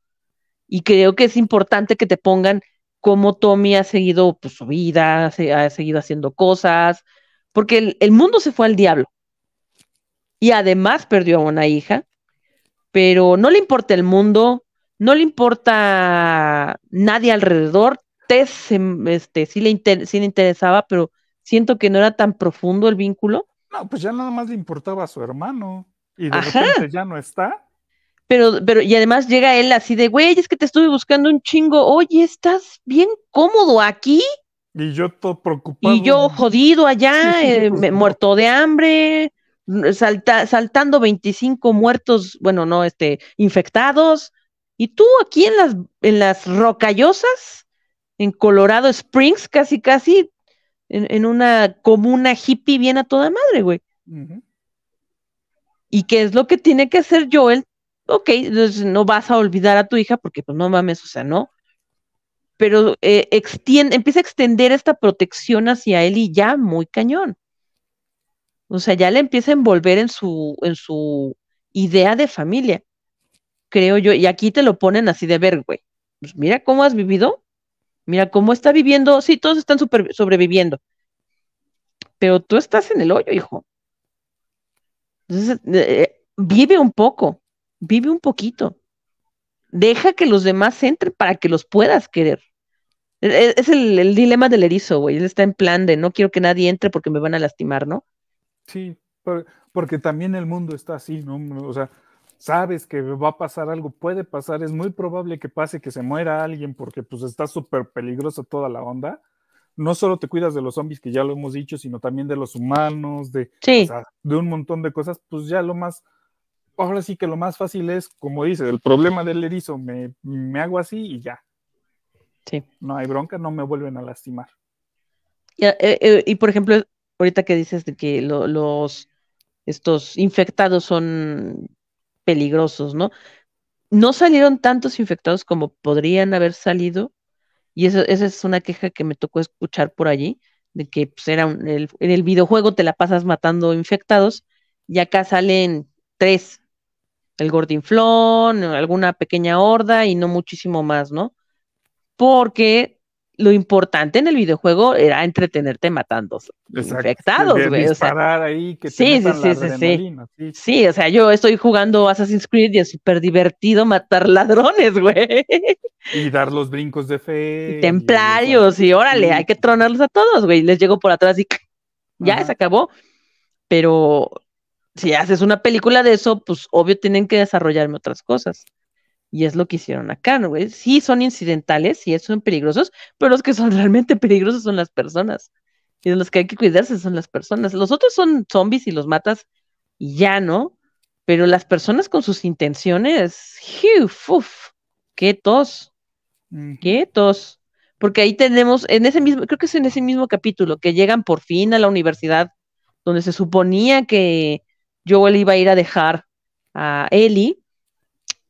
Y creo que es importante que te pongan cómo Tommy ha seguido pues, su vida, ha seguido haciendo cosas, porque el, mundo se fue al diablo. Y además perdió a una hija, pero no le importa el mundo, no le importa nadie alrededor. Tess este, sí, le le interesaba, pero siento que no era tan profundo el vínculo. No, pues ya nada más le importaba a su hermano y de repente ya no está. Pero, pero, y además llega él así de, güey, es que te estuve buscando un chingo, oye, ¿estás bien cómodo aquí? Y yo todo preocupado. Y yo jodido allá, eh, muerto de hambre, saltando 25 muertos, bueno, no, este, infectados. Y tú aquí en las, en las rocallosas, en Colorado Springs, casi, casi, en, una comuna hippie bien a toda madre, güey. ¿Y qué es lo que tiene que hacer Joel? Ok, no vas a olvidar a tu hija porque pues no mames, o sea, no pero eh, extiende, empieza a extender esta protección hacia él y ya muy cañón. O sea, ya le empieza a envolver en su, en su idea de familia, creo yo. Y aquí te lo ponen así de ver, güey. Pues mira cómo has vivido, mira cómo está viviendo. Sí, todos están sobreviviendo, pero tú estás en el hoyo, hijo. Entonces, eh, vive un poco, vive un poquito. Deja que los demás entren para que los puedas querer. E-, es, el, dilema del erizo, güey. Él está en plan de no quiero que nadie entre porque me van a lastimar, ¿no? Sí, porque también el mundo está así, ¿no? O sea, sabes que va a pasar algo, puede pasar, es muy probable que pase que se muera alguien porque pues está súper peligrosa toda la onda. No solo te cuidas de los zombies, que ya lo hemos dicho, sino también de los humanos, de, de un montón de cosas, pues ya lo más, ahora sí que lo más fácil es, como dices, el problema del erizo, me, me hago así y ya. Sí. No hay bronca, no me vuelven a lastimar. Eh, eh, y, por ejemplo, ahorita que dices de que los estos infectados son peligrosos, ¿no? No salieron tantos infectados como podrían haber salido, y eso, esa es una queja que me tocó escuchar por allí, de que pues, era en el videojuego te la pasas matando infectados, y acá salen tres, el gordinflón, alguna pequeña horda y no muchísimo más, ¿no? porque lo importante en el videojuego era entretenerte matando infectados, güey. O sea, ahí que sí, sí, sí, sí, sí. sí, o sea, yo estoy jugando Assassin's Creed y es súper divertido matar ladrones, güey. Y dar los brincos de fe. Y templarios, y, órale, hay que tronarlos a todos, güey. Les llego por atrás y ya se acabó. Pero si haces una película de eso, pues obvio tienen que desarrollarme otras cosas. Y es lo que hicieron acá, ¿no? Güey? Sí, son incidentales, sí son peligrosos, pero los que son realmente peligrosos son las personas. Y de los que hay que cuidarse son las personas. Los otros son zombies y los matas y ya, ¿no? Pero las personas con sus intenciones, ¡uf! ¡Qué tos! ¡Qué tos! Porque ahí tenemos, en ese mismo, creo que es en ese mismo capítulo, que llegan por fin a la universidad, donde se suponía que Joel iba a ir a dejar a Ellie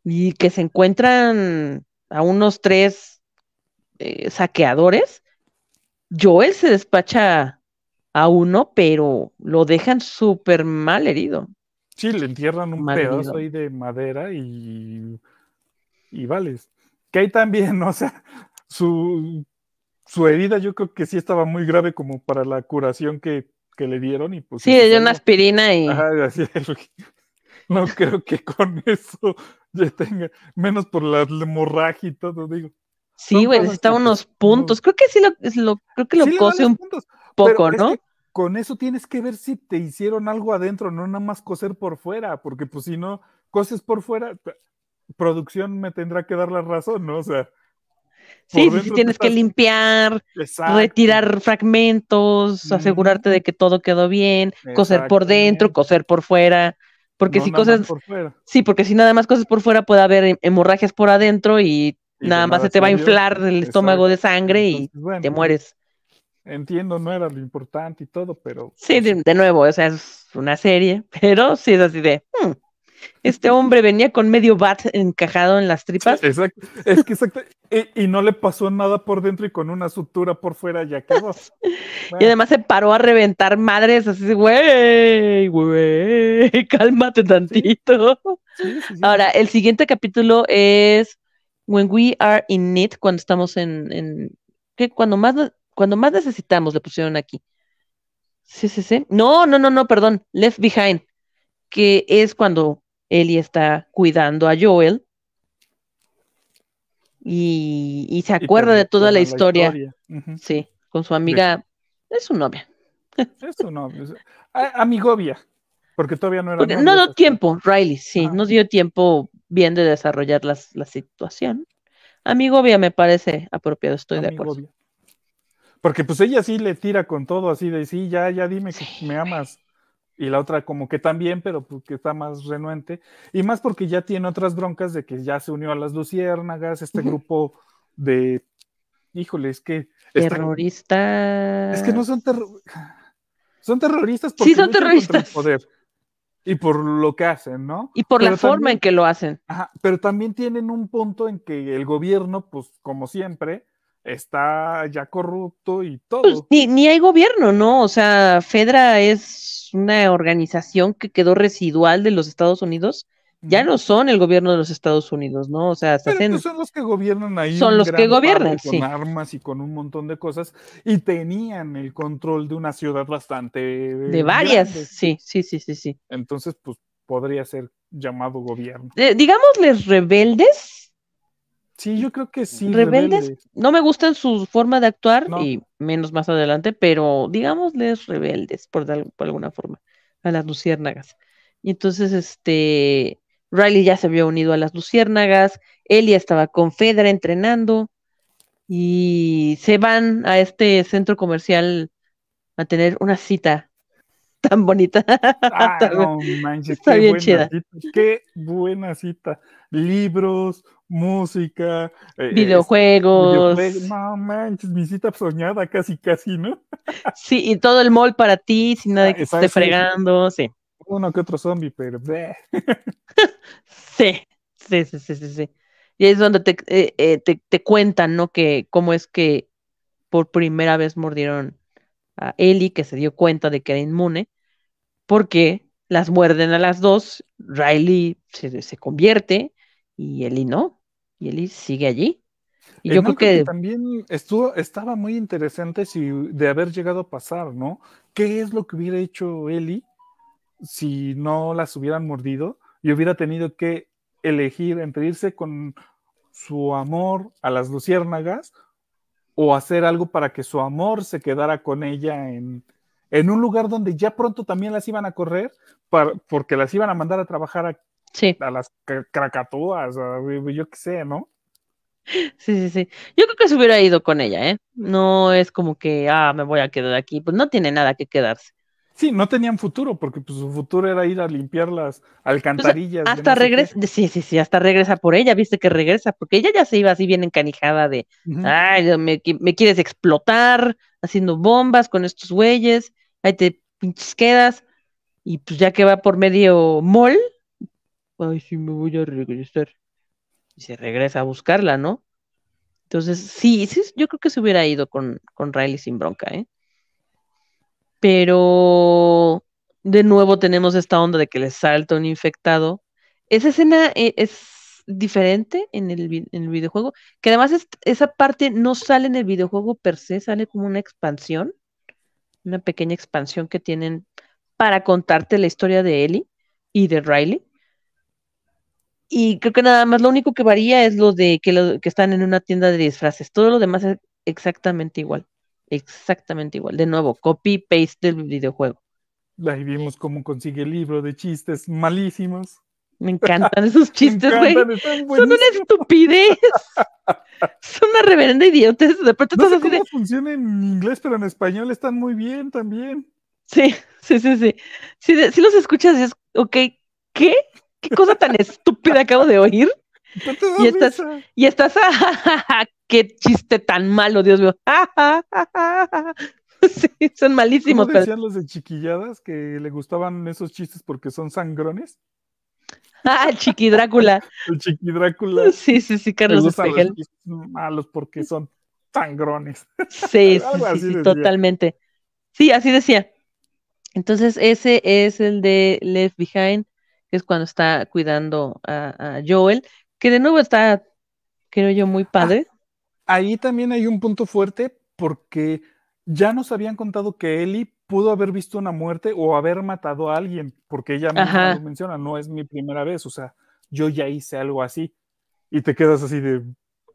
y que se encuentran a unos tres eh, saqueadores, Joel se despacha a uno, pero lo dejan súper mal herido. Sí, le entierran un pedazo ahí de madera y, y vales. Que ahí también, o sea, su, su herida yo creo que sí estaba muy grave como para la curación que, le dieron. Y pues, sí, le dieron una aspirina y... no creo que con eso ya tenga, menos por la hemorragia y todo, digo. Sí, güey, necesita unos puntos. Creo que sí lo, creo que lo cose un poco, ¿no? con eso tienes que ver si te hicieron algo adentro, no nada más coser por fuera, porque pues si no coses por fuera, producción me tendrá que dar la razón, ¿no? O sea. Sí, sí, tienes que limpiar, retirar fragmentos, asegurarte de que todo quedó bien, coser por dentro, coser por fuera. Porque si cosas. Por fuera. Sí, porque si nada más cosas por fuera puede haber em, hemorragias por adentro y, pues nada más se te va a inflar el estómago de sangre y te mueres. Entiendo, no era lo importante y todo, pero. Sí, pues de, nuevo, o sea, es una serie, pero sí es así de. Hmm, este hombre venía con medio bat encajado en las tripas. Exacto, es que exacto. Y, no le pasó nada por dentro y con una sutura por fuera ya quedó. Y además se paró a reventar madres, así, güey, güey, cálmate tantito. Ahora, el siguiente capítulo es When We Are in Need, cuando estamos en, en que cuando más, cuando más necesitamos, le pusieron aquí. Sí, sí, sí. No, no, no, no, perdón. Left Behind, que es cuando Ellie está cuidando a Joel y, se acuerda de toda la historia. Sí, con su amiga, es su novia. Es su novia, amigovia, porque todavía no era. no dio tiempo, Riley, sí, ah, no dio tiempo bien de desarrollar la situación. Amigovia me parece apropiado, estoy de acuerdo. Porque pues ella sí le tira con todo así de sí, ya, ya dime que me amas y la otra como que también, pero pues, que está más renuente, y más porque ya tiene otras broncas de que ya se unió a las Luciérnagas, este grupo de, híjole, es que... Terroristas. Es que no son terroristas. Son terroristas porque sí, son terroristas. poder y por lo que hacen, ¿no? Y por la forma en que lo hacen. pero también tienen un punto en que el gobierno, pues como siempre, está ya corrupto y pues todo. ni, ni, hay gobierno, ¿no? O sea, Fedra es una organización que quedó residual de los Estados Unidos. Ya no son el gobierno de los Estados Unidos, ¿no? O sea, hasta Pero pues son los que gobiernan ahí. Son los que gobiernan, sí. Con armas y con un montón de cosas. Y tenían el control de una ciudad bastante. De varias, sí, sí, sí, sí, sí. Entonces, pues podría ser llamado gobierno. Eh, digámosles rebeldes, Sí, yo creo que sí. Rebeldes, no me gustan su forma de actuar y menos más adelante, pero digámosles rebeldes por, por alguna forma a las luciérnagas. Y entonces, este, Riley ya se había unido a las luciérnagas, Elia estaba con Fedra entrenando y se van a este centro comercial a tener una cita tan bonita. Ah, está qué bien buena chida. Cita, qué buena cita. Libros, música, eh, videojuegos. No manches, mi cita soñada casi, casi, ¿no? sí, y todo el mall para ti, sin ah, nada que esté fregando, sí. Uno que otro zombie, pero. sí, sí, sí, sí, sí, Y es donde eh, eh, te, te cuentan, ¿no? Que cómo es que por primera vez mordieron a Eli, que se dio cuenta de que era inmune, porque las muerden a las dos, Riley se, convierte y Eli no, y Eli sigue allí. Y eh, yo creo que... también estuvo, estaba muy interesante si, de haber llegado a pasar, ¿no? ¿Qué es lo que hubiera hecho Eli si no las hubieran mordido y hubiera tenido que elegir entre irse con su amor a las luciérnagas o hacer algo para que su amor se quedara con ella en, un lugar donde ya pronto también las iban a correr porque las iban a mandar a trabajar a, a las cracatúas, yo qué sé, ¿no? Sí, sí, sí. Yo creo que se hubiera ido con ella, ¿eh? No es como que, ah, me voy a quedar aquí, pues no tiene nada que quedarse. Sí, no tenían futuro, porque pues, su futuro era ir a limpiar las pues, eh, alcantarillas. hasta regresa, sí, sí, sí, hasta regresa por ella, viste que regresa, porque ella ya se iba así bien encanijada de, ay, me, quieres explotar haciendo bombas con estos güeyes, ahí te pinches quedas, y pues ya que va por medio mol, ay, sí, me voy a regresar. Y se regresa a buscarla, ¿no? Entonces, sí, sí, yo creo que se hubiera ido con, con Riley sin bronca, ¿eh? pero de nuevo tenemos esta onda de que le salta un infectado. Esa escena e, es, diferente en el, videojuego, que además esa parte no sale en el videojuego per se, sale como una expansión, una pequeña expansión que tienen para contarte la historia de Ellie y de Riley. Y creo que nada más lo único que varía es lo de que están en una tienda de disfraces. Todo lo demás es exactamente igual. Exactamente igual. De nuevo, copy paste del videojuego. Ahí vimos cómo consigue el libro de chistes malísimos. Me encantan esos chistes, güey. Son una estupidez. Son una reverenda idiotez. De no cómo funciona en inglés, pero en español están muy bien también. Sí, sí, sí, sí. Si, los escuchas, es, ok, ¿qué? ¿Qué cosa tan estúpida acabo de oír? y, estás, y estás, ah, qué chiste tan malo, Dios mío. Ah, sí, son malísimos. ¿Cómo decían los de chiquilladas que le gustaban esos chistes porque son sangrones? Ah, Chiqui Drácula. El Chiqui Drácula. Sí, sí, sí, Carlos Espejel. malos porque son sangrones. Sí, sí, sí totalmente. Sí, así decía. Entonces, ese es el de Left Behind, que es cuando está cuidando a, a Joel que de nuevo está, creo yo, muy ah, padre. ahí también hay un punto fuerte porque ya nos habían contado que Eli pudo haber visto una muerte o haber matado a alguien, porque ella no lo menciona, no es mi primera vez, o sea, yo ya hice algo así. Y te quedas así de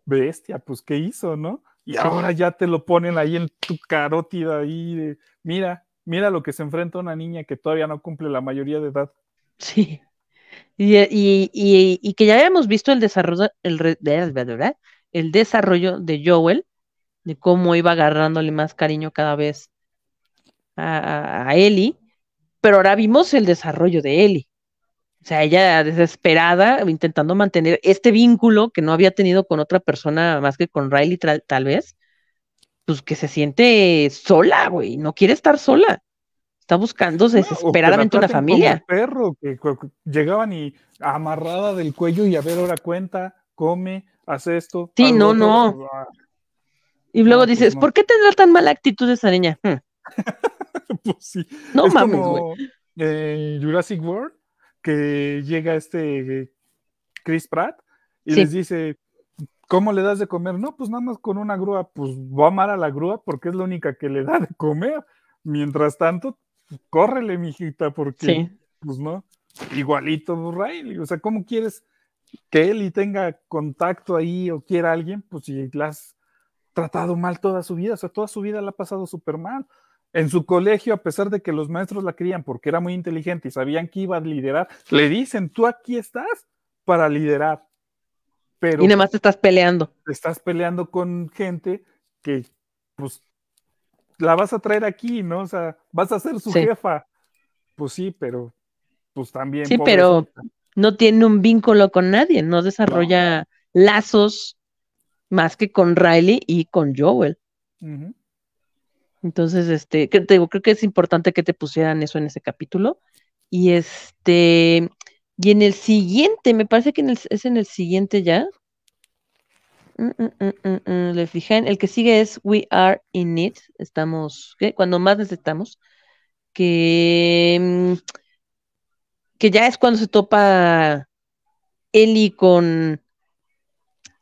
bestia, pues ¿qué hizo, no? Y ahora ya te lo ponen ahí en tu carótida ahí de, mira, mira lo que se enfrenta una niña que todavía no cumple la mayoría de edad. Sí. Eh, y, que ya habíamos visto el desarrollo, el, el desarrollo de Joel, de cómo iba agarrándole más cariño cada vez a, a, Ellie, pero ahora vimos el desarrollo de Ellie. O sea, ella desesperada, intentando mantener este vínculo que no había tenido con otra persona más que con Riley, tal, tal vez, pues que se siente sola, güey, no quiere estar sola. Está buscando desesperadamente una familia. Como perro que, llegaban y amarrada del cuello y a ver ahora cuenta, come, hace esto. Sí, no, no. Ah. Y luego pues dices, ¿por qué tendrá tan mala actitud esa niña? Hmm. pues sí. No mames, Jurassic World, que llega este eh, Chris Pratt y les dice, ¿cómo le das de comer? No, pues nada más con una grúa, pues va a amar a la grúa porque es la única que le da de comer. Mientras tanto, córrele, mijita, porque, pues no, igualito pues, Riley, o sea, ¿cómo quieres que él tenga contacto ahí o quiera a alguien? Pues si la has tratado mal toda su vida, o sea, toda su vida la ha pasado súper mal. En su colegio, a pesar de que los maestros la crían porque era muy inteligente y sabían que iba a liderar, le dicen, tú aquí estás para liderar. Pero y nada más te estás peleando. estás peleando con gente que, pues, la vas a traer aquí, ¿no? O sea, vas a ser su jefa. Pues sí, pero pues también. Sí, pero no tiene un vínculo con nadie, no desarrolla lazos más que con Riley y con Joel. Entonces, este, que, creo que es importante que te pusieran eso en ese capítulo. Y este, y en el siguiente, me parece que es en el siguiente ya, Mm, mm, mm, le fijé. El que sigue es We Are in It, Estamos, Cuando más necesitamos. Que, que ya es cuando se topa Eli con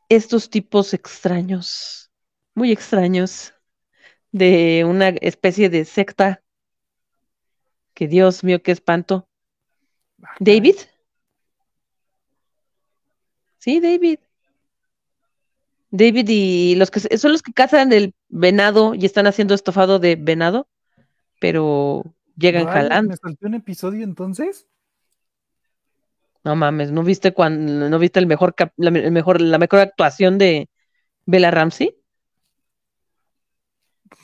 estos tipos extraños, muy extraños, de una especie de secta. Que Dios mío, qué espanto. Ah, David. Sí, David. David y los que son los que cazan el venado y están haciendo estofado de venado, pero llegan jalando. ¿Me saltó un episodio entonces? No mames, ¿no viste cuando, no viste el mejor, la, mejor, la mejor actuación de Bella Ramsey?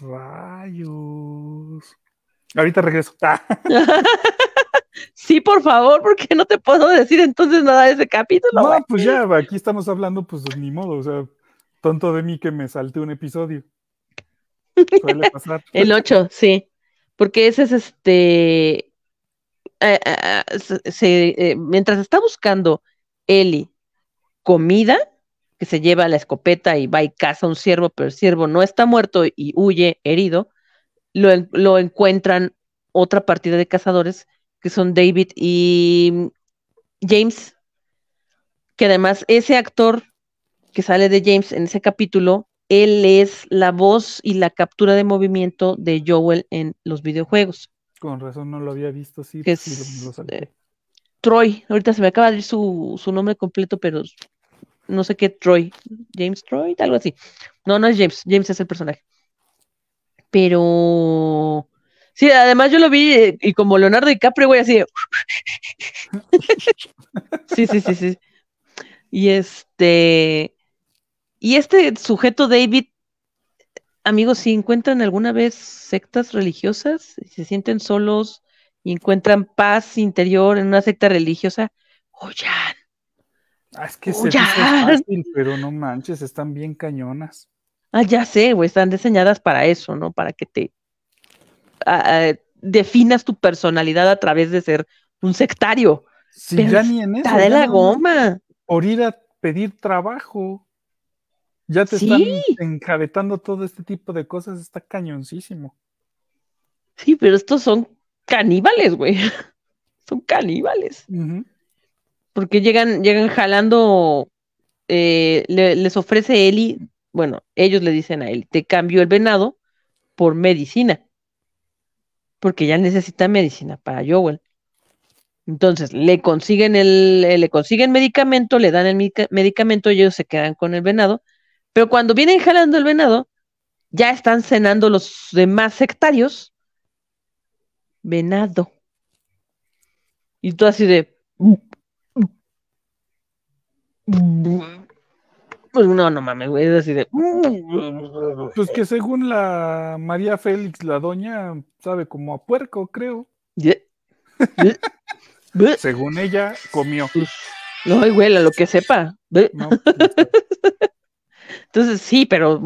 Rayos. Ahorita regreso. Ah. sí, por favor, porque no te puedo decir entonces nada de ese capítulo. No, pues ya, aquí estamos hablando, pues ni modo, o sea, Tonto de mí que me salté un episodio. el 8, sí. Porque ese es este. Eh, eh, eh, mientras está buscando Eli comida, que se lleva la escopeta y va y caza a un ciervo, pero el ciervo no está muerto y huye herido, lo, lo encuentran otra partida de cazadores que son David y mm, James, que además ese actor que sale de James en ese capítulo, él es la voz y la captura de movimiento de Joel en los videojuegos. Con razón no lo había visto, sí. Que es, eh, Troy, ahorita se me acaba de decir su, nombre completo, pero no sé qué Troy, James Troy, algo así. No, no es James, James es el personaje. Pero sí, además yo lo vi eh, y como Leonardo DiCaprio, güey, así. sí, sí, sí, sí. Y este, y este sujeto David, amigos, si encuentran alguna vez sectas religiosas, y se sienten solos y encuentran paz interior en una secta religiosa, oyan. Ah, es que se pero no manches, están bien cañonas. Ah, ya sé, güey, están diseñadas para eso, ¿no? Para que te definas tu personalidad a través de ser un sectario. Sí, ya ni en eso. Está de la goma. Por ir a pedir trabajo. Ya te están encabetando todo este tipo de cosas, está cañoncísimo. Sí, pero estos son caníbales, güey. Son caníbales. Porque llegan, llegan jalando, eh, les ofrece Eli, bueno, ellos le dicen a él, te cambio el venado por medicina. Porque ya necesita medicina para Joel. Entonces, le consiguen el, le consiguen medicamento, le dan el medicamento, ellos se quedan con el venado pero cuando vienen jalando el venado, ya están cenando los demás sectarios. Venado. Y tú así de... Pues no, no mames, güey, es así de... Pues que según la María Félix, la doña, sabe como a puerco, creo. según ella, comió. No, güey, a lo que sepa. Entonces sí, pero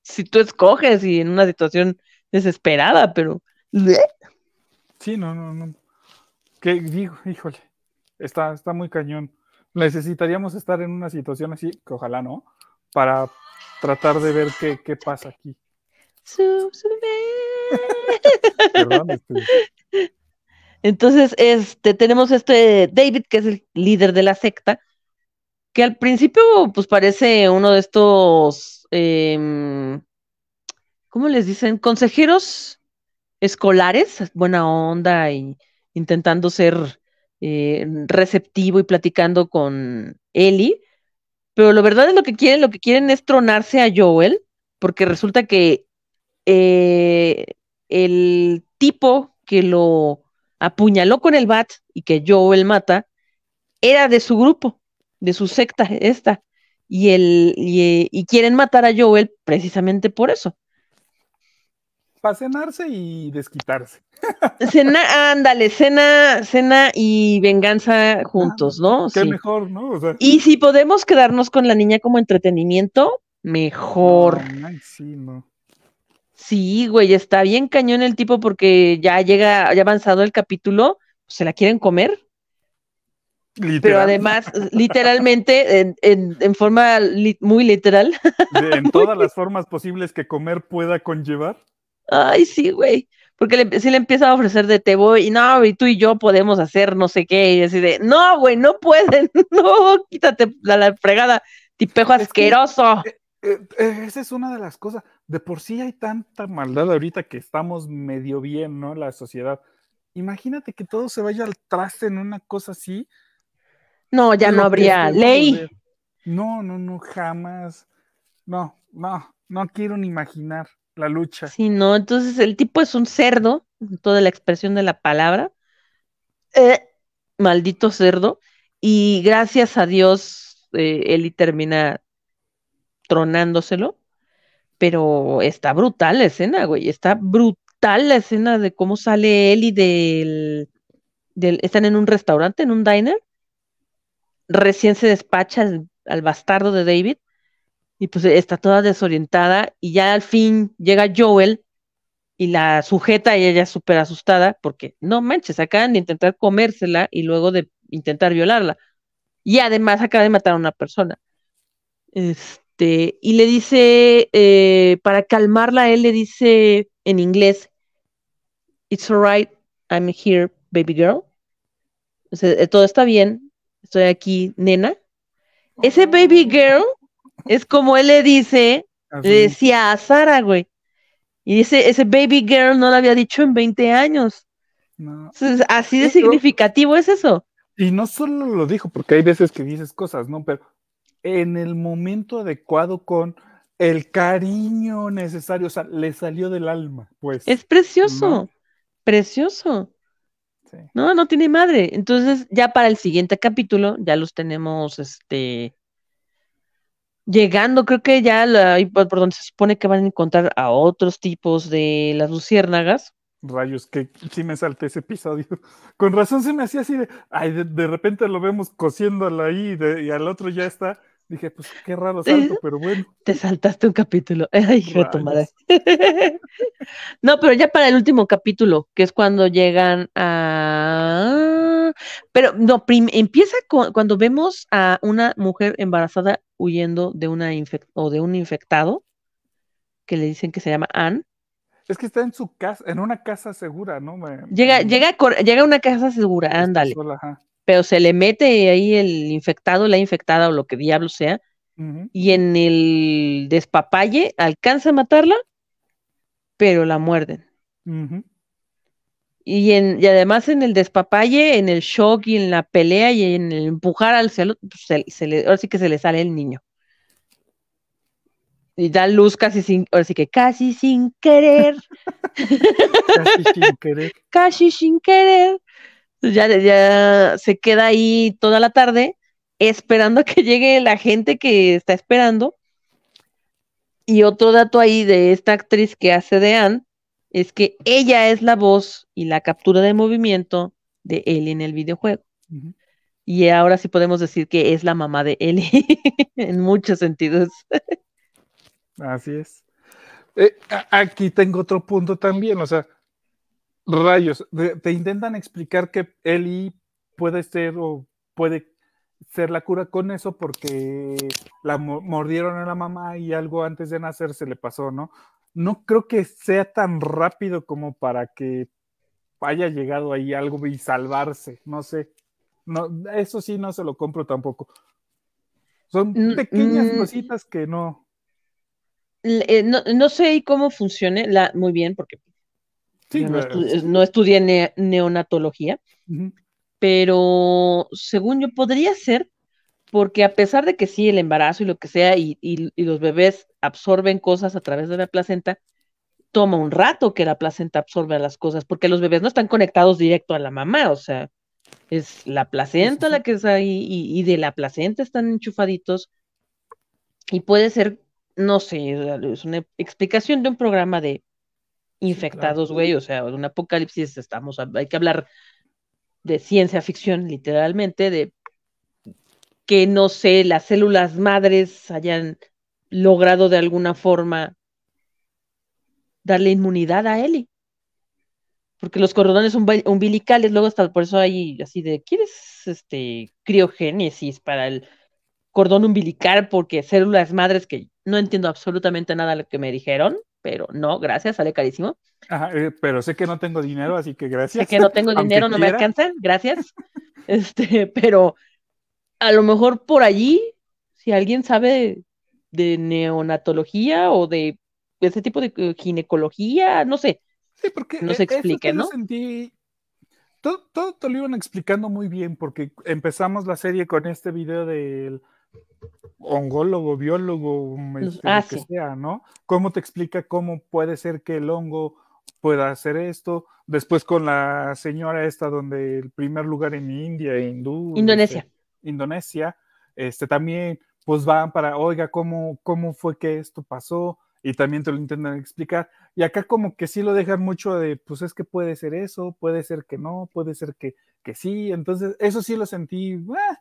si tú escoges y en una situación desesperada, pero... Sí, no, no, no. ¿Qué digo? Híjole, está, está muy cañón. Necesitaríamos estar en una situación así, que ojalá no, para tratar de ver qué, qué pasa aquí. Perdón, este. Entonces, este, tenemos este David, que es el líder de la secta, que al principio pues parece uno de estos, em, ¿cómo les dicen? Consejeros escolares, buena onda y intentando ser eh, receptivo y platicando con Eli, pero lo verdad es lo que quieren, lo que quieren es tronarse a Joel, porque resulta que eh, el tipo que lo apuñaló con el bat y que Joel mata, era de su grupo de su secta esta, y, el, y, quieren matar a Joel precisamente por eso. Para cenarse y desquitarse. Cena, ándale, cena, cena y venganza juntos, ¿no? Ah, qué mejor, ¿no? Y si podemos quedarnos con la niña como entretenimiento, mejor. sí, no. Sí, güey, está bien cañón el tipo porque ya llega, ya avanzado el capítulo, se la quieren comer. Pero además, literalmente, en, forma muy literal. en todas las formas posibles que comer pueda conllevar. Ay, sí, güey. Porque si le empieza a ofrecer de te voy, y no, y tú y yo podemos hacer no sé qué, y así de, no, güey, no pueden, no, quítate la, fregada, tipejo asqueroso. Eh, eh, eh, esa es una de las cosas. De por sí hay tanta maldad ahorita que estamos medio bien, ¿no? La sociedad. Imagínate que todo se vaya al traste en una cosa así no, ya no habría ley. No, no, no, jamás. No, no, no quiero ni imaginar la lucha. Sí, no, entonces el tipo es un cerdo, toda la expresión de la palabra. Eh, maldito cerdo. Y gracias a Dios, eh, Eli termina tronándoselo. Pero está brutal la escena, güey. Está brutal la escena de cómo sale Eli del. Están en un restaurante, en un diner recién se despacha al, bastardo de David y pues está toda desorientada y ya al fin llega Joel y la sujeta y ella súper asustada porque no manches, acaban de intentar comérsela y luego de intentar violarla. Y además acaba de matar a una persona. Este, y le dice, eh, para calmarla, él le dice en inglés, It's alright, I'm here, baby girl. Eh, todo está bien, estoy aquí, nena. Ese baby girl es como él le dice, ah, le decía a Sara, güey. Y dice ese baby girl no lo había dicho en 20 años. así de significativo es eso. Y no solo lo dijo, porque hay veces que dices cosas, ¿no? Pero en el momento adecuado con el cariño necesario, o sea, le salió del alma, pues. Es precioso, precioso. No, no tiene madre. Entonces, ya para el siguiente capítulo, ya los tenemos, este, llegando, creo que ya por donde se supone que van a encontrar a otros tipos de las luciérnagas. Rayos, que sí me salté ese episodio. Con razón se me hacía así de, ay, de, repente lo vemos cosiéndolo ahí y al otro ya está Dije, pues qué raro salto, pero bueno. Te saltaste un capítulo. no, pero ya para el último capítulo, que es cuando llegan a. Pero no, empieza cuando vemos a una mujer embarazada huyendo de una o de un infectado, que le dicen que se llama Anne. Es que está en su casa, en una casa segura, ¿no? llega, llega, a llega a una casa segura, ándale pero se le mete ahí el infectado, la infectada o lo que diablo sea, y en el despapalle alcanza a matarla, pero la muerden. y, y, además en el despapalle, en el shock y en la pelea y en el empujar al cielo, pues, ahora sí que se le sale el niño. Y da luz casi sin, ahora sí que casi sin querer. casi sin querer. casi sin querer ya, ya se queda ahí toda la tarde esperando que llegue la gente que está esperando. Y otro dato ahí de esta actriz que hace de Anne es que ella es la voz y la captura de movimiento de Ellie en el videojuego. Y ahora sí podemos decir que es la mamá de Ellie en muchos sentidos. Así es. Eh, aquí tengo otro punto también, o sea, Rayos, te, intentan explicar que Eli puede ser o puede ser la cura con eso porque la mordieron a la mamá y algo antes de nacer se le pasó, ¿no? No creo que sea tan rápido como para que haya llegado ahí algo y salvarse, no sé. No, eso sí no se lo compro tampoco. Son mm, pequeñas mm. cositas que eh, no. no, sé cómo funcione, la, muy bien, porque no, estudié neonatología, pero según yo podría ser, porque a pesar de que sí, el embarazo y lo que sea, y, los bebés absorben cosas a través de la placenta, toma un rato que la placenta absorba las cosas, porque los bebés no están conectados directo a la mamá, o sea, es la placenta la que está ahí y, de la placenta están enchufaditos y puede ser, no sé, es una explicación de un programa de infectados, güey, o sea, un apocalipsis, estamos, hay que hablar de ciencia ficción, literalmente, de que, no sé, las células madres hayan logrado de alguna forma darle inmunidad a Eli. Porque los cordones umbilicales, luego hasta por eso hay así de, ¿quieres este, criogénesis para el cordón umbilical? Porque células madres que no entiendo absolutamente nada de lo que me dijeron, pero no, gracias, sale carísimo. Eh, pero sé que no tengo dinero, así que gracias. Sé que no tengo dinero, no me alcanza, gracias. este, pero a lo mejor por allí, si alguien sabe de neonatología o de ese tipo de eh, ginecología, no sé. Sí, porque nos e-, explique, ¿no? yo sentí... Todo, todo lo iban explicando muy bien porque empezamos la serie con este video del hongólogo, biólogo, este, ah, que sea, ¿no? ¿Cómo te explica cómo puede ser que el hongo pueda hacer esto? Después con la señora esta, donde el primer lugar en India, hindú. Indonesia. Indonesia, este también, pues van para, oiga, ¿cómo, cómo fue que esto pasó? Y también te lo intentan explicar. Y acá como que sí lo dejan mucho de, pues es que puede ser eso, puede ser que no, puede ser que, que sí. Entonces, eso sí lo sentí, ¡ah!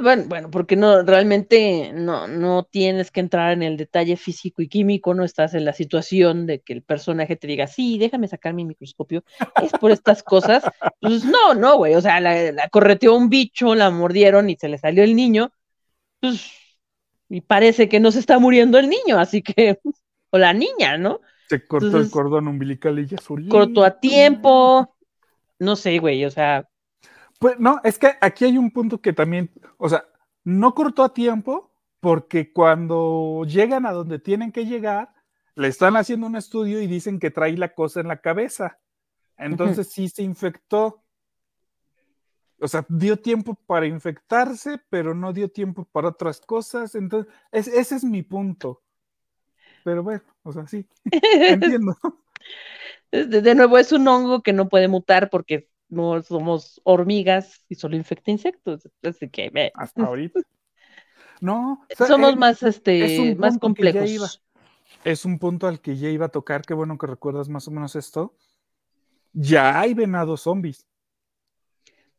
bueno, bueno, porque no, realmente no, no tienes que entrar en el detalle físico y químico, no estás en la situación de que el personaje te diga, sí, déjame sacar mi microscopio, es por estas cosas. Pues no, no, güey, o sea, la, la correteó un bicho, la mordieron y se le salió el niño, pues, y parece que no se está muriendo el niño, así que, o la niña, ¿no? Se cortó el cordón umbilical y ya surgió. Cortó a tiempo, no sé, güey, o sea, pues no, es que aquí hay un punto que también, o sea, no cortó a tiempo porque cuando llegan a donde tienen que llegar, le están haciendo un estudio y dicen que trae la cosa en la cabeza. Entonces sí se infectó. O sea, dio tiempo para infectarse, pero no dio tiempo para otras cosas. Entonces, ese es mi punto. Pero bueno, o sea, sí, entiendo. De nuevo, es un hongo que no puede mutar porque no somos hormigas y solo infecta insectos. Así que hasta ahorita. No, somos eh, más este más complejos. es un punto al que ya iba a tocar, qué bueno que recuerdas más o menos esto. Ya hay venados zombies.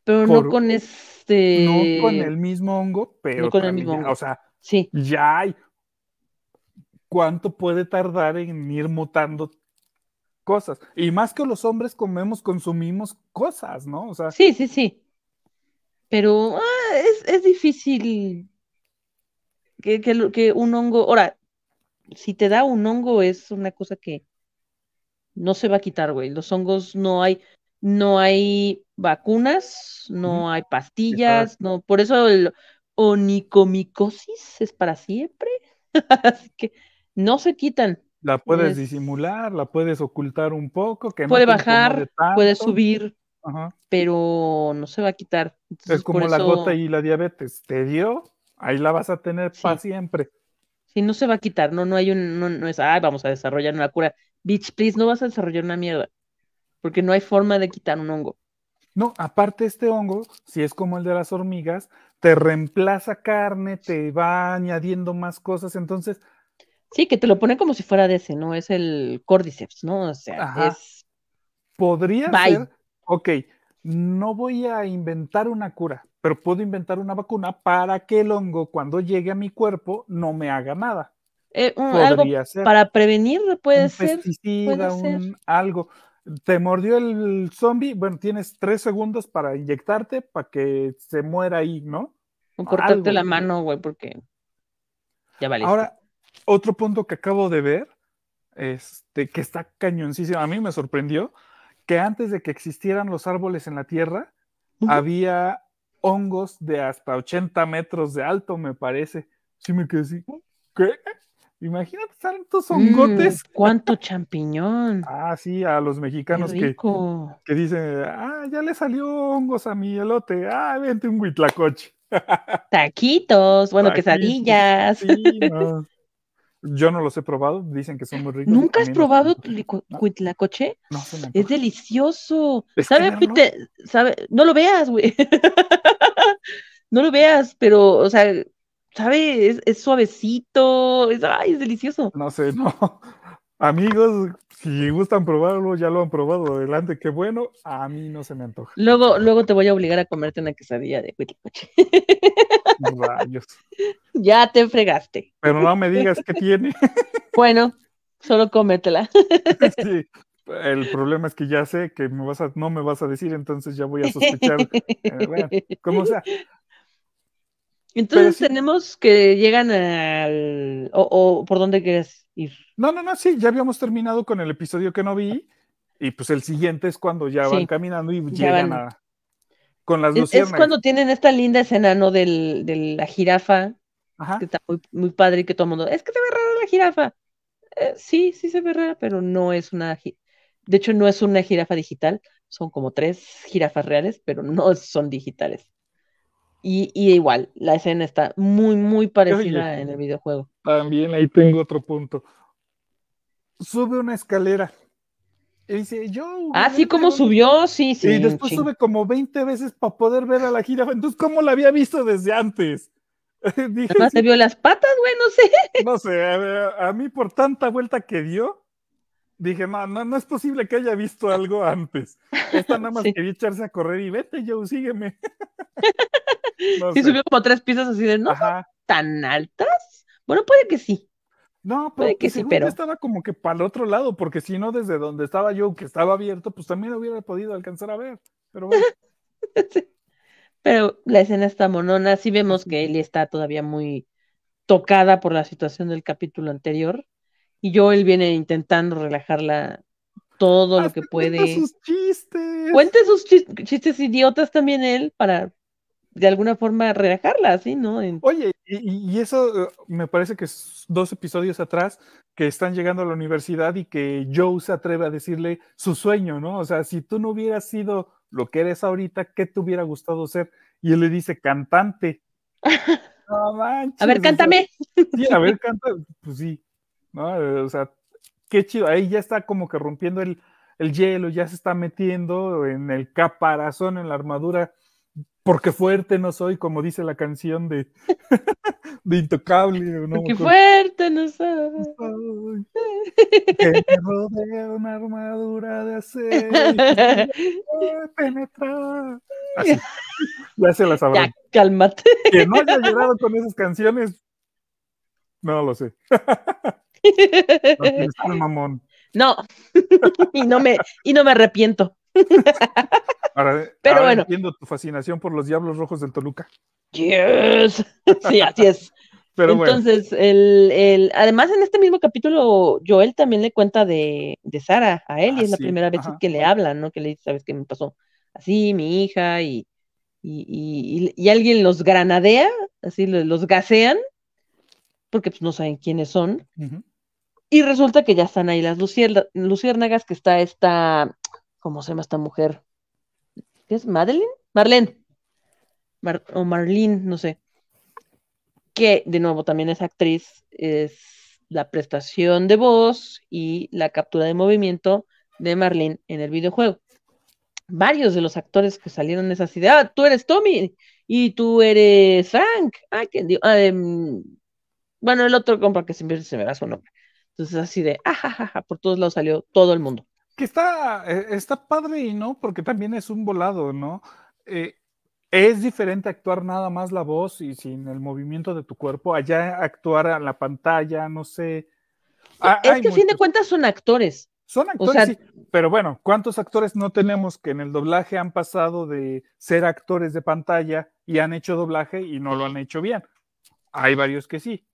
Pero no con este no con el mismo hongo, pero no con el mismo hongo. o sea, sí. ya hay cuánto puede tardar en ir mutando cosas. Y más que los hombres comemos, consumimos cosas, ¿no? O sea, sí, sí, sí. Pero ah, es, difícil que, un hongo, ahora, si te da un hongo es una cosa que no se va a quitar, güey. Los hongos no hay, no hay vacunas, no hay pastillas, no, por eso el onicomicosis es para siempre. Así que no se quitan. La puedes disimular, la puedes ocultar un poco. Que puede bajar, puede subir, pero no se va a quitar. es como la gota y la diabetes. Te dio, ahí la vas a tener para siempre. Sí, no se va a quitar, no, no hay un, no, es, vamos a desarrollar una cura. Bitch, please, no vas a desarrollar una mierda, porque no hay forma de quitar un hongo. No, aparte este hongo, si es como el de las hormigas, te reemplaza carne, te va añadiendo más cosas, entonces Sí, que te lo pone como si fuera de ese, ¿no? Es el Cordyceps, ¿no? O sea, es. Podría ser. Ok, no voy a inventar una cura, pero puedo inventar una vacuna para que el hongo, cuando llegue a mi cuerpo, no me haga nada. Eh, ser. Para prevenir, puede un ser. Pesticida, algo. Te mordió el zombie, bueno, tienes tres segundos para inyectarte para que se muera ahí, ¿no? O cortarte la mano, güey, porque. Ya vale. Ahora, otro punto que acabo de ver, este, que está cañoncísimo, a mí me sorprendió, que antes de que existieran los árboles en la Tierra, había hongos de hasta 80 metros de alto, me parece. Sí me quedé así, ¿qué? Imagínate tantos mm, hongotes. ¿Cuánto champiñón? Ah, sí, a los mexicanos que, que, dicen, ah, ya le salió hongos a mi elote, ah, vente un huitlacoche. Taquitos, bueno, quesadillas. Sí, no. Yo no los he probado, dicen que son muy ricos. ¿Nunca has probado tu cuitlacoche? No, es delicioso. ¿Sabe, No lo veas, güey. no lo veas, pero, o sea, ¿sabe? Es, suavecito, es, ay, es delicioso. No sé, no, Amigos, si gustan probarlo, ya lo han probado adelante, qué bueno, a mí no se me antoja. Luego, luego te voy a obligar a comerte una quesadilla de Huitlacoche. Ya te fregaste. Pero no me digas qué tiene. Bueno, solo cómetela. el problema es que ya sé que me vas a, no me vas a decir, entonces ya voy a sospechar. Eh, bueno, como sea, entonces tenemos que llegan al... O, por dónde quieres ir? No, no, no, sí, ya habíamos terminado con el episodio que no vi y pues el siguiente es cuando ya van caminando y llegan a... Con las es, es cuando tienen esta linda escena, ¿no? Del, de la jirafa, que está muy, padre y que todo el mundo... Es que se ve rara la jirafa. Eh, sí, sí se ve rara, pero no es una... De hecho, no es una jirafa digital, son como tres jirafas reales, pero no son digitales. Y, igual, la escena está muy, muy parecida en el videojuego. También ahí tengo otro punto. Sube una escalera. Y dice, yo. Ah, sí, como subió, sí, sí. Y después sube como 20 veces para poder ver a la gira. Entonces, ¿cómo la había visto desde antes? Además, se vio las patas, güey, no sé. No sé, a mí por tanta vuelta que dio, dije, no, no, no es posible que haya visto algo antes. Esta nada más quería echarse a correr y vete, Joe, sígueme. Y subió como tres pisos así de, ¿no? ¿Tan altas? Bueno, puede que sí. No, pero puede que pues, sí, pero... estaba como que para el otro lado, porque si no, desde donde estaba yo, que estaba abierto, pues también hubiera podido alcanzar a ver. Pero bueno. Pero la escena está monona, sí vemos que él está todavía muy tocada por la situación del capítulo anterior y él viene intentando relajarla todo lo que puede. Cuenta sus chistes. cuente sus chistes idiotas también él para de alguna forma relajarla, así ¿No? Oye, y, eso eh, me parece que es dos episodios atrás que están llegando a la universidad y que Joe se atreve a decirle su sueño, ¿no? O sea, si tú no hubieras sido lo que eres ahorita, ¿qué te hubiera gustado ser? Y él le dice cantante. no manches, a ver, cántame. sí, a ver, cántame. pues sí. ¿no? O sea, qué chido, ahí ya está como que rompiendo el, el hielo, ya se está metiendo en el caparazón, en la armadura, porque fuerte no soy, como dice la canción de, de Intocable. ¿no? Porque pues, fuerte no soy. que rodea una armadura de acero. penetra ya se la sabrá. Ya, cálmate. Que no haya llegado con esas canciones, no lo sé. No, y no me, y no me arrepiento. Pero bueno. Entiendo tu fascinación por los Diablos Rojos del Toluca. Yes. Sí, así es. Pero Entonces, el, además en este mismo capítulo, Joel también le cuenta de, Sara a él, y es la ah, primera vez que le hablan, ¿no? Que le dice, ¿sabes qué me pasó? Así, mi hija, y, alguien los granadea, así los, gasean, porque pues no saben quiénes son, y resulta que ya están ahí las luciérnagas, que está esta, ¿cómo se llama esta mujer? ¿Qué es? ¿Madeline? Marlene. o Marlene, no sé. Que de nuevo también es actriz, es la prestación de voz y la captura de movimiento de Marlene en el videojuego. Varios de los actores que salieron de esa ciudad, ah, tú eres Tommy y tú eres Frank. Ah, ¿quién ah, em, bueno, el otro para que se me da su nombre. Entonces, así de, ajá, ah, por todos lados salió todo el mundo. Que está, eh, está padre y no, porque también es un volado, ¿no? Eh, es diferente actuar nada más la voz y sin el movimiento de tu cuerpo, allá actuar a la pantalla, no sé. Eh, ah, es que a fin de cuentas son actores. Son actores, pero bueno, ¿cuántos actores no tenemos que en el doblaje han pasado de ser actores de pantalla y han hecho doblaje y no lo han hecho bien? Hay varios que sí.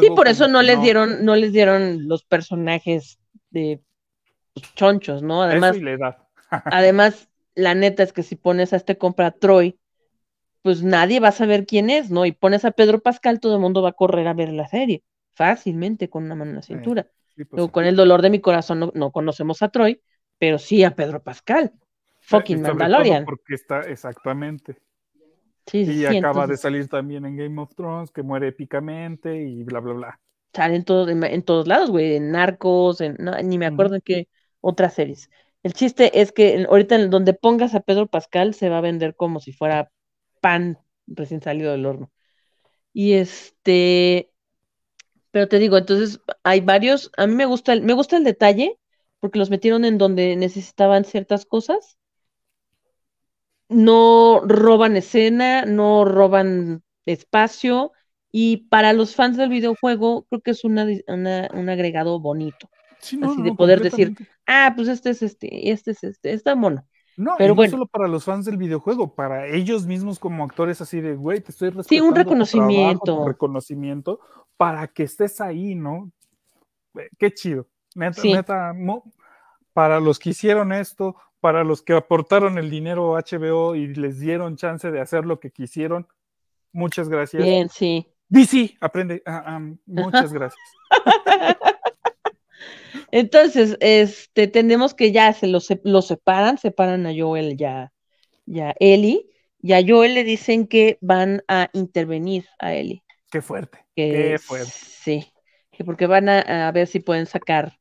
Sí, por eso no, les dieron, no les dieron los personajes de pues, chonchos, ¿no? Además, la además, la neta es que si pones a este compra Troy, pues nadie va a saber quién es, ¿no? Y pones a Pedro Pascal, todo el mundo va a correr a ver la serie, fácilmente, con una mano en la cintura. Pues con el dolor de mi corazón no, no, conocemos a Troy, pero sí a Pedro Pascal. Fucking Mandalorian. Porque está exactamente y acaba de salir también en Game of Thrones, que muere épicamente y bla, bla, bla. Sale en, en, todos lados, güey, en Narcos, ni me acuerdo en qué otras series. El chiste es que ahorita en donde pongas a Pedro Pascal se va a vender como si fuera pan recién salido del horno. Y este, pero te digo, entonces hay varios, a mí me gusta, me gusta el detalle porque los metieron en donde necesitaban ciertas cosas no roban escena, no roban espacio y para los fans del videojuego creo que es una, un agregado bonito. Sí, no, así de poder decir, ah, pues este es este, este es este, está mono. No, pero bueno. no solo para los fans del videojuego, para ellos mismos como actores así de, güey, te estoy respetando. Sí, un reconocimiento. Un reconocimiento para que estés ahí, ¿no? Qué chido. Neta, para los que hicieron esto, para los que aportaron el dinero HBO y les dieron chance de hacer lo que quisieron. Muchas gracias. Bien, sí. DC, aprende. Ah, ah, muchas gracias. Entonces, este, tenemos que ya se los, separan, separan a Joel ya, ya Eli, y a Joel le dicen que van a intervenir a Eli. Qué fuerte. qué fuerte. Sí, que porque van a, ver si pueden sacar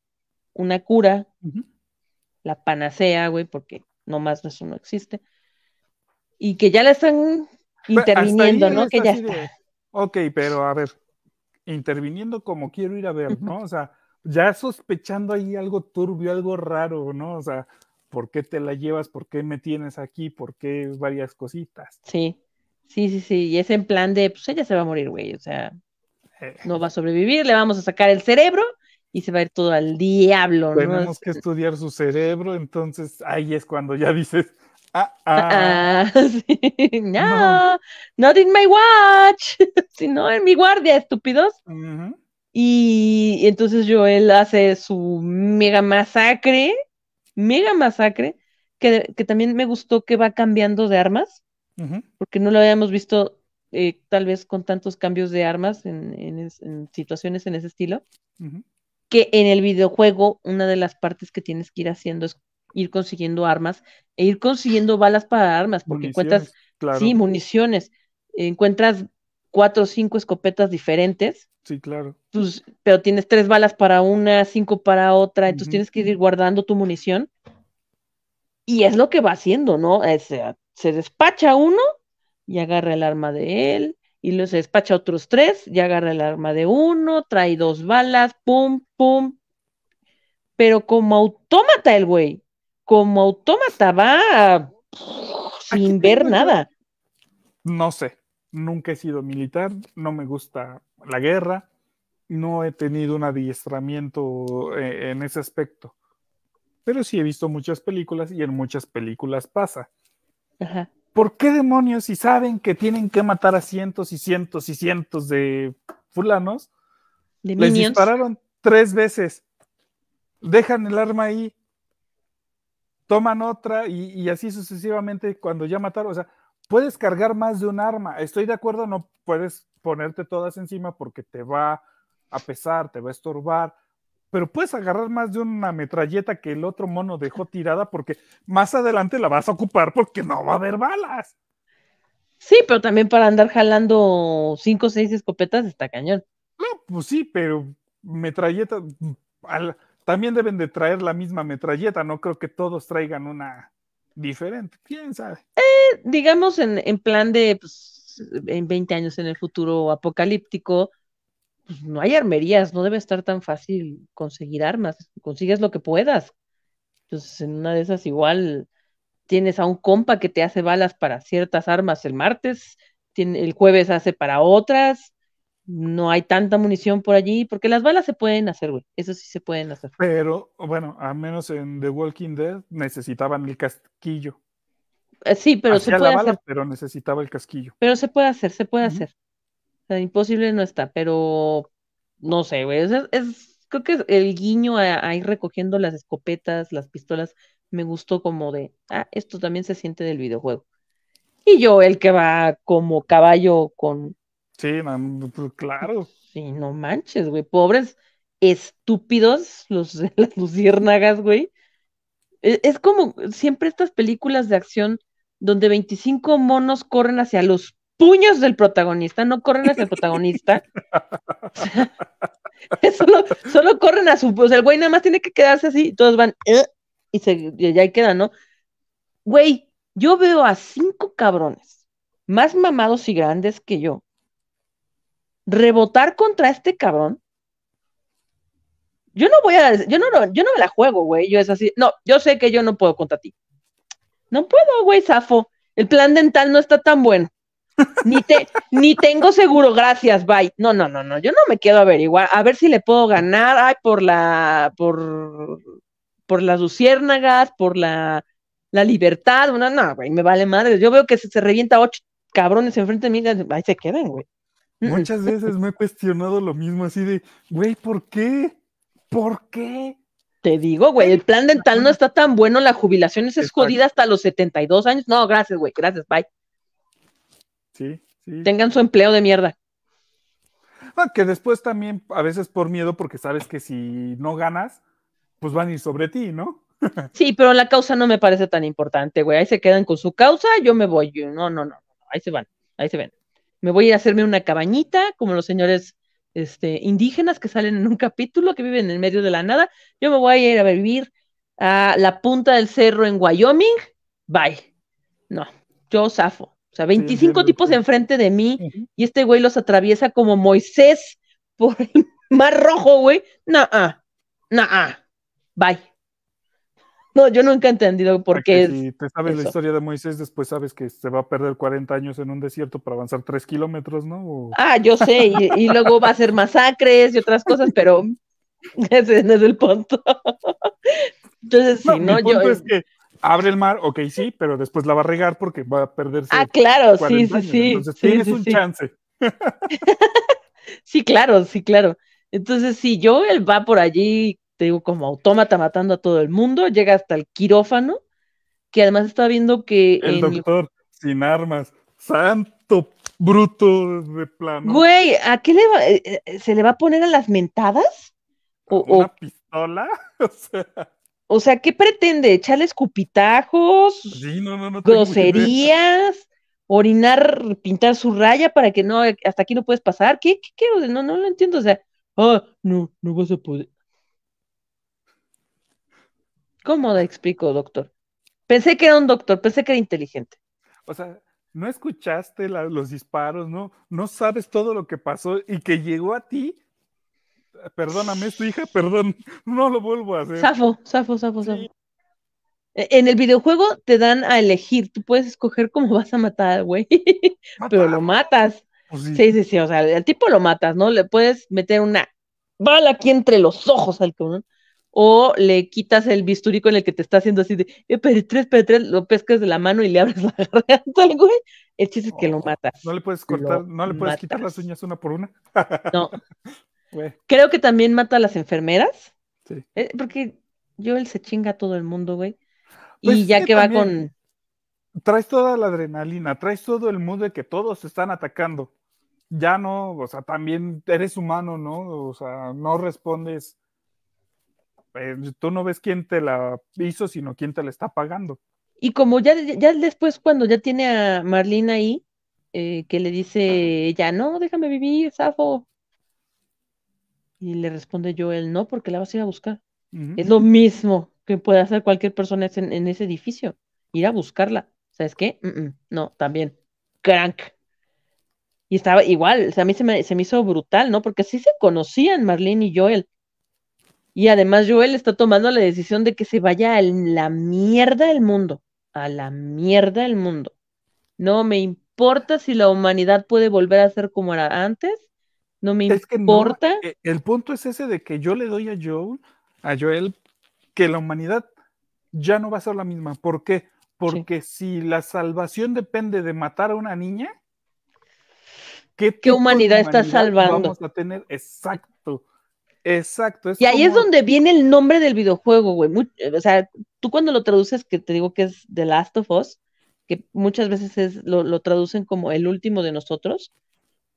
una cura la panacea, güey, porque nomás eso no existe. Y que ya la están interviniendo, ¿no? Que ya está. Ok, pero a ver, interviniendo como quiero ir a ver, ¿no? O sea, ya sospechando ahí algo turbio, algo raro, ¿no? O sea, ¿por qué te la llevas? ¿Por qué me tienes aquí? ¿Por qué varias cositas? Sí, sí, sí, sí. Y es en plan de, pues ella se va a morir, güey. O sea, eh. no va a sobrevivir, le vamos a sacar el cerebro y se va a ir todo al diablo. ¿no? Tenemos que estudiar su cerebro, entonces ahí es cuando ya dices, ah, ah. ah, ah sí. no, not in my watch, sino en mi guardia, estúpidos. Y entonces Joel hace su mega masacre, mega masacre, que, también me gustó que va cambiando de armas, porque no lo habíamos visto eh, tal vez con tantos cambios de armas en, situaciones en ese estilo que en el videojuego una de las partes que tienes que ir haciendo es ir consiguiendo armas e ir consiguiendo balas para armas, porque encuentras, sí, municiones, encuentras cuatro o cinco escopetas diferentes. Sí, claro. Tus, pues, pero tienes tres balas para una, cinco para otra, entonces tienes que ir guardando tu munición. Y es lo que va haciendo, ¿no? se despacha uno y agarra el arma de él, y los despacha otros tres, ya agarra el arma de uno, trae dos balas, pum, pum. Pero como autómata el güey, como autómata va sin ver nada. No sé, nunca he sido militar, no me gusta la guerra, no he tenido un adiestramiento eh, en ese aspecto. Pero sí he visto muchas películas y en muchas películas pasa. Ajá. ¿por qué demonios si saben que tienen que matar a cientos y cientos y cientos de fulanos? ¿De les dispararon tres veces, dejan el arma ahí, toman otra y, y, así sucesivamente cuando ya mataron, o sea, puedes cargar más de un arma, estoy de acuerdo, no puedes ponerte todas encima porque te va a pesar, te va a estorbar, pero puedes agarrar más de una metralleta que el otro mono dejó tirada porque más adelante la vas a ocupar porque no va a haber balas. Sí, pero también para andar jalando cinco o seis escopetas está cañón. No, pues sí, pero metralleta, también deben de traer la misma metralleta, no creo que todos traigan una diferente, quién sabe. Eh, digamos en, plan de, pues, en 20 años en el futuro apocalíptico, pues, no hay armerías, no debe estar tan fácil conseguir armas, consigues lo que puedas. Entonces, en una de esas igual tienes a un compa que te hace balas para ciertas armas el martes, el jueves hace para otras, no hay tanta munición por allí, porque las balas se pueden hacer, güey, eso sí se pueden hacer. Pero, bueno, al menos en The Walking Dead necesitaban el casquillo. Eh, sí, pero se puede hacer. Pero necesitaba el casquillo. Pero se puede hacer, se puede hacer imposible no está, pero no sé, güey. Es, creo que el guiño ahí recogiendo las escopetas, las pistolas, me gustó como de, ah, esto también se siente del videojuego. Y yo, el que va como caballo con... Sí, pues, claro. Sí, no manches, güey. Pobres estúpidos, los, las luciérnagas, güey. E, es como siempre estas películas de acción donde 25 monos corren hacia los puños del protagonista, no corren hacia el protagonista. solo, corren a su. O sea, el güey nada más tiene que quedarse así, y todos van, eh", y, se, y ahí quedan, ¿no? Güey, yo veo a cinco cabrones, más mamados y grandes que yo, rebotar contra este cabrón. Yo no voy a, yo no, yo no me la juego, güey. Yo es así, no, yo sé que yo no puedo contra ti. No puedo, güey, Safo. El plan dental no está tan bueno. Ni, te, ni tengo seguro, gracias, bye. No, no, no, no, yo no me quedo a averiguar, a ver si le puedo ganar, ay, por la, por, por las luciérnagas, por la, la libertad, no, no, güey, me vale madre. Yo veo que se, se revienta ocho cabrones enfrente de mí, ahí se quedan, güey. Muchas veces me he cuestionado lo mismo, así de, güey, ¿por qué? ¿Por qué? Te digo, güey, el plan dental no está tan bueno, la jubilación es hasta los 72 años. No, gracias, güey, gracias, bye. Tengan su empleo de mierda. Ah, que después también, a veces por miedo, porque sabes que si no ganas, pues van a ir sobre ti, ¿no? sí, pero la causa no me parece tan importante, güey. Ahí se quedan con su causa, yo me voy. No, no, no. Ahí se van, ahí se ven. Me voy a ir a hacerme una cabañita, como los señores este, indígenas que salen en un capítulo, que viven en el medio de la nada. Yo me voy a ir a vivir a la punta del cerro en Wyoming. Bye. No, yo zafo. O sea, 25 tipos enfrente de mí y este güey los atraviesa como Moisés por el mar rojo, güey. Nah, nah, bye. No, yo nunca he entendido por qué. Si te sabes la historia de Moisés, después sabes que se va a perder 40 años en un desierto para avanzar 3 kilómetros, ¿no? Ah, yo sé, y, luego va a ser masacres y otras cosas, pero ese no es el punto. Entonces, si no, yo abre el mar, ok, sí, pero después la va a regar porque va a perderse. Ah, claro, sí, sí, sí. Entonces sí, tienes un chance. sí, claro, sí, claro. Entonces, si yo él va por allí, te digo, como autómata matando a todo el mundo, llega hasta el quirófano, que además está viendo que. El doctor, sin armas, santo bruto de plano. Güey, ¿a qué le va? Eh, eh, ¿Se le va a poner a las mentadas? ¿Una pistola? O sea. O sea, ¿qué pretende? ¿Echarle escupitajos? groserías, orinar, pintar su raya para que no, hasta aquí no puedes pasar. ¿Qué? ¿Qué? No, no lo entiendo. O sea, ah, no, no vas a poder. ¿Cómo le explico, doctor? Pensé que era un doctor, pensé que era inteligente. O sea, no escuchaste los disparos, ¿no? No sabes todo lo que pasó y que llegó a ti perdóname, su hija, perdón, no lo vuelvo a hacer. Safo, safo, safo, safo. E, en el videojuego te dan a elegir, tú puedes escoger cómo vas a matar güey, pero lo matas. Pues sí. sí. sí, o sea, al tipo lo matas, ¿no? Le puedes meter una bala aquí entre los ojos al cabrón, o le quitas el bisturí con el que te está haciendo así de, pero tres, pero tres, lo pescas de la mano y le abres la garganta al güey. El chiste es que lo matas. No le puedes cortar, no le puedes quitar las uñas una por una. no, pues. Creo que también mata a las enfermeras. Sí. Eh, porque Joel se chinga a todo el mundo, güey. y pues ya que, va con. Traes toda la adrenalina, traes todo el mundo de que todos están atacando. Ya no, o sea, también eres humano, ¿no? O sea, no respondes. Eh, tú no ves quién te la hizo, sino quién te la está pagando. Y como ya, después, cuando ya tiene a Marlene ahí, eh, que le dice ya no, déjame vivir, Safo, y le responde Joel, no, porque la vas a ir a buscar. Es lo mismo que puede hacer cualquier persona en, ese edificio, ir a buscarla. ¿Sabes qué? no, también. Crank. Y estaba igual, a mí se me, se me hizo brutal, ¿no? Porque sí se conocían Marlene y Joel. Y además Joel está tomando la decisión de que se vaya a la mierda del mundo, a la mierda del mundo. No me importa si la humanidad puede volver a ser como era antes, no me importa. Eh, el punto es ese de que yo le doy a Joel, a Joel, que la humanidad ya no va a ser la misma. ¿Por qué? Porque si la salvación depende de matar a una niña, ¿qué, humanidad, está salvando? Vamos a tener exacto. Exacto. y ahí es donde viene el nombre del videojuego, güey. O sea, tú cuando lo traduces, que te digo que es The Last of Us, que muchas veces es, lo, traducen como el último de nosotros,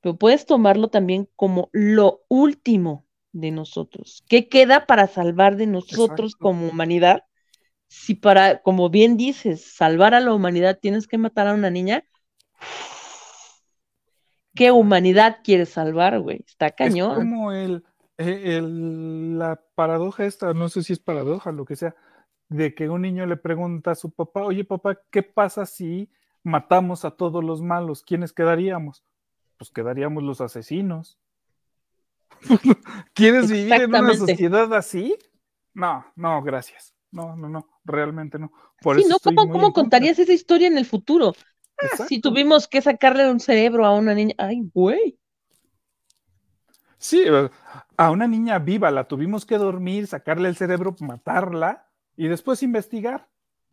pero puedes tomarlo también como lo último de nosotros. ¿Qué queda para salvar de nosotros como humanidad? Si para, como bien dices, salvar a la humanidad tienes que matar a una niña, ¿qué humanidad quieres salvar, güey? Está cañón. Es como e, el, la paradoja esta, no sé si es paradoja, lo que sea, de que un niño le pregunta a su papá, oye papá, ¿qué pasa si matamos a todos los malos? ¿Quiénes quedaríamos? pues quedaríamos los asesinos. ¿Quieres vivir en una sociedad así? No, no, gracias. No, no, no, realmente no. ¿cómo, contarías esa historia en el futuro? si tuvimos que sacarle un cerebro a una niña, ay, güey. Sí, eh, a una niña viva la tuvimos que dormir, sacarle el cerebro, matarla y después investigar.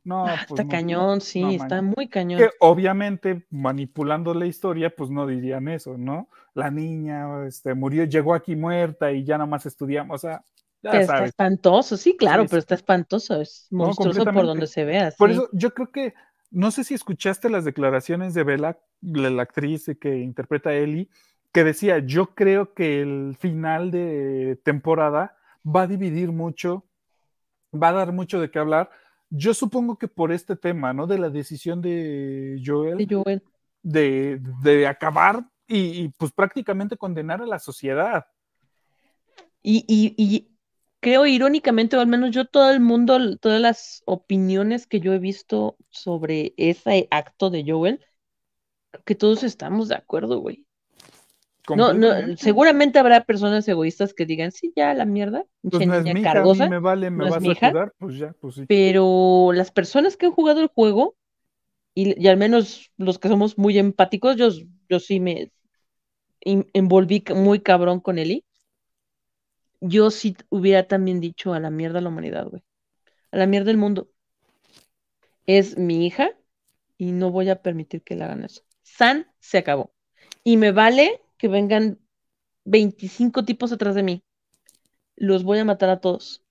No, ah, pues está cañón, sí, está muy cañón. obviamente, manipulando la historia, pues no dirían eso, ¿no? La niña este, murió, llegó aquí muerta y ya nada más estudiamos, está espantoso, sí, claro, pero está espantoso, es monstruoso por donde se vea. Por eso yo creo que, no sé si escuchaste las declaraciones de Bella, la, actriz que interpreta a Ellie, que decía, yo creo que el final de temporada va a dividir mucho, va a dar mucho de qué hablar, yo supongo que por este tema, ¿no? De la decisión de Joel. De, de, acabar y, pues prácticamente condenar a la sociedad. Y, y, creo irónicamente, o al menos yo todo el mundo, todas las opiniones que yo he visto sobre ese acto de Joel, que todos estamos de acuerdo, güey. No, seguramente habrá personas egoístas que digan, sí, ya la mierda, pues no es me vale, me vas a ayudar. Pues pues Pero las personas que han jugado el juego, y, al menos los que somos muy empáticos, yo, yo sí me envolví muy cabrón con Eli. Yo sí hubiera también dicho a la mierda la humanidad, güey. A la mierda el mundo. Es mi hija y no voy a permitir que le hagan eso. San se acabó. Y me vale que vengan 25 tipos atrás de mí. Los voy a matar a todos.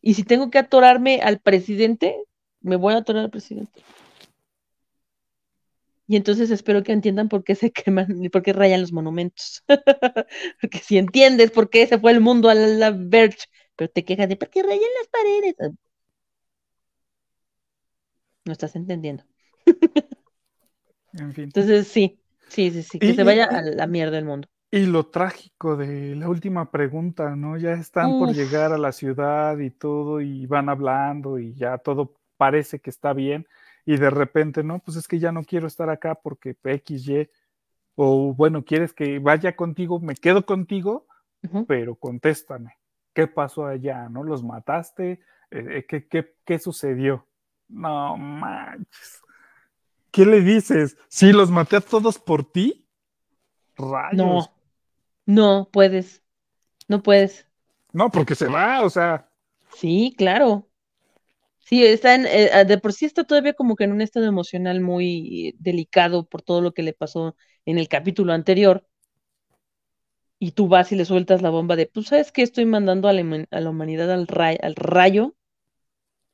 Y si tengo que atorarme al presidente, me voy a atorar al presidente. Y entonces espero que entiendan por qué se queman y por qué rayan los monumentos. Porque si entiendes por qué se fue el mundo a la, verge, pero te quejas de por qué rayan las paredes. Ah. No estás entendiendo. Entonces, sí, Sí, sí, sí, que se vaya a la mierda del mundo. Y lo trágico de la última pregunta, ¿no? Ya están por llegar a la ciudad y todo, y van hablando y ya todo parece que está bien, y de repente, no, pues es que ya no quiero estar acá porque XY, o bueno, quieres que vaya contigo, me quedo contigo, pero contéstame, ¿qué pasó allá? ¿No? ¿Los mataste? Eh, eh, ¿qué, qué sucedió? No manches. ¿Qué le dices? ¿si los maté a todos por ti? No, no puedes. No puedes. No, porque se va, o sea. Sí, claro. Sí, está en, eh, ah, de por sí está todavía como que en un estado emocional muy delicado por todo lo que le pasó en el capítulo anterior. Y tú vas y le sueltas la bomba de, pues sabes que estoy mandando a la, humanidad al, al rayo,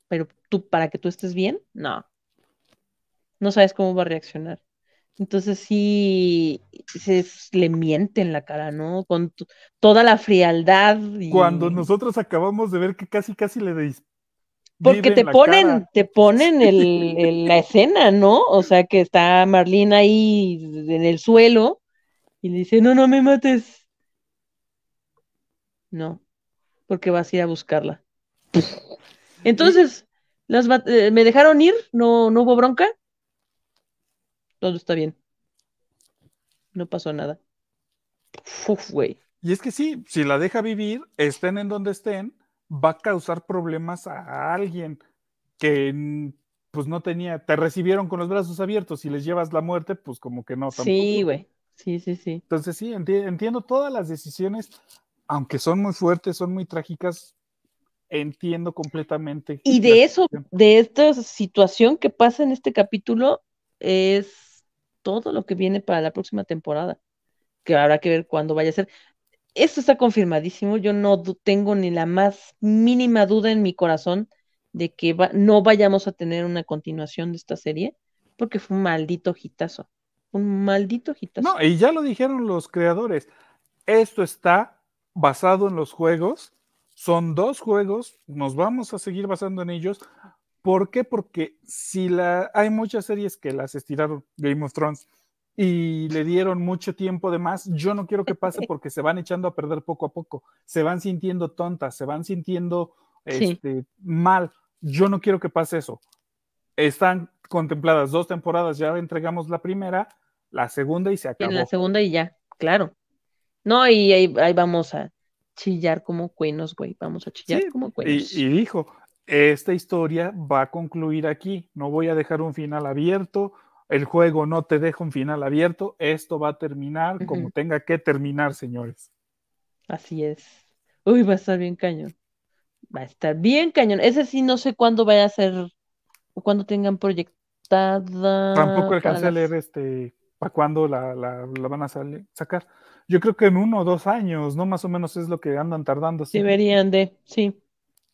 pero tú para que tú estés bien, no no sabes cómo va a reaccionar. Entonces sí, se le miente en la cara, ¿no? Con toda la frialdad. Cuando nosotros acabamos de ver que casi, casi le deis. Porque te ponen, te ponen la escena, ¿no? O sea, que está Marlene ahí en el suelo y le dice, no, no me mates. No, porque vas a ir a buscarla. Entonces, eh, me dejaron ir, no, no hubo bronca todo está bien. No pasó nada. Y es que sí, si la deja vivir, estén en donde estén, va a causar problemas a alguien que mm, pues no tenía, te recibieron con los brazos abiertos y les llevas la muerte, pues como que no. Tampoco. Sí, güey. Sí, sí, sí. Entonces sí, entiendo todas las decisiones, aunque son muy fuertes, son muy trágicas, entiendo completamente. Y de eso, de esta situación que pasa en este capítulo, es todo lo que viene para la próxima temporada, que habrá que ver cuándo vaya a ser. Esto está confirmadísimo, yo no tengo ni la más mínima duda en mi corazón de que no vayamos a tener una continuación de esta serie, porque fue un maldito hitazo, un maldito hitazo. No, y ya lo dijeron los creadores, esto está basado en los juegos, son dos juegos, nos vamos a seguir basando en ellos, ¿Por qué? Porque si la, hay muchas series que las estiraron, Game of Thrones, y le dieron mucho tiempo de más, yo no quiero que pase porque se van echando a perder poco a poco, se van sintiendo tontas, se van sintiendo este, mal. Yo no quiero que pase eso. Están contempladas dos temporadas, ya entregamos la primera, la segunda y se acabó. la segunda y ya, claro. No, y ahí, ahí vamos a chillar como cuenos, güey, vamos a chillar como cuenos. y dijo, esta historia va a concluir aquí. No voy a dejar un final abierto. El juego no te deja un final abierto. Esto va a terminar como tenga que terminar, señores. Así es. Uy, va a estar bien cañón. Va a estar bien cañón. Ese sí no sé cuándo vaya a ser o cuándo tengan proyectada. Tampoco alcancé a leer este para cuándo la, van a sacar. Yo creo que en uno o dos años, ¿no? Más o menos es lo que andan tardando. ¿sí? Deberían de, sí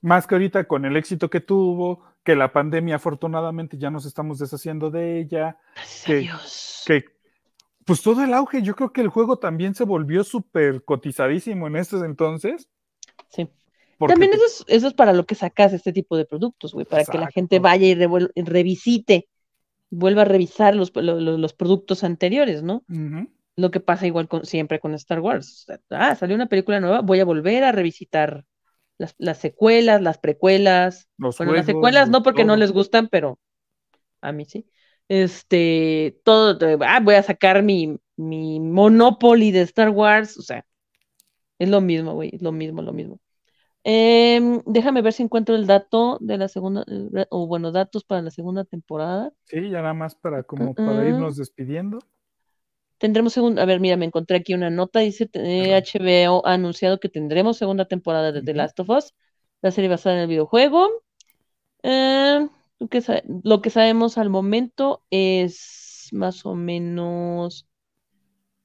más que ahorita con el éxito que tuvo, que la pandemia afortunadamente ya nos estamos deshaciendo de ella, que, Dios. pues todo el auge, yo creo que el juego también se volvió súper cotizadísimo en estos entonces. Sí. También eso, es, para lo que sacas este tipo de productos, güey, para que la gente vaya y revisite, vuelva a revisar los, productos anteriores, ¿no? Lo que pasa igual con, siempre con Star Wars. ah, salió una película nueva, voy a volver a revisitar las, secuelas, las precuelas. las secuelas no porque no les gustan, pero a mí sí. Este, todo, ah, voy a sacar mi, mi Monopoly de Star Wars, o sea, es lo mismo, güey, lo mismo, lo mismo. Em, déjame ver si encuentro el dato de la segunda, eh, o bueno, datos para la segunda temporada. Sí, ya nada más para ah, como ah, para irnos despidiendo. Tendremos segunda. A ver, mira, me encontré aquí una nota. Dice: HBO ha anunciado que tendremos segunda temporada de The Last of Us, la serie basada en el videojuego. Eh, lo, que sabemos al momento es más o menos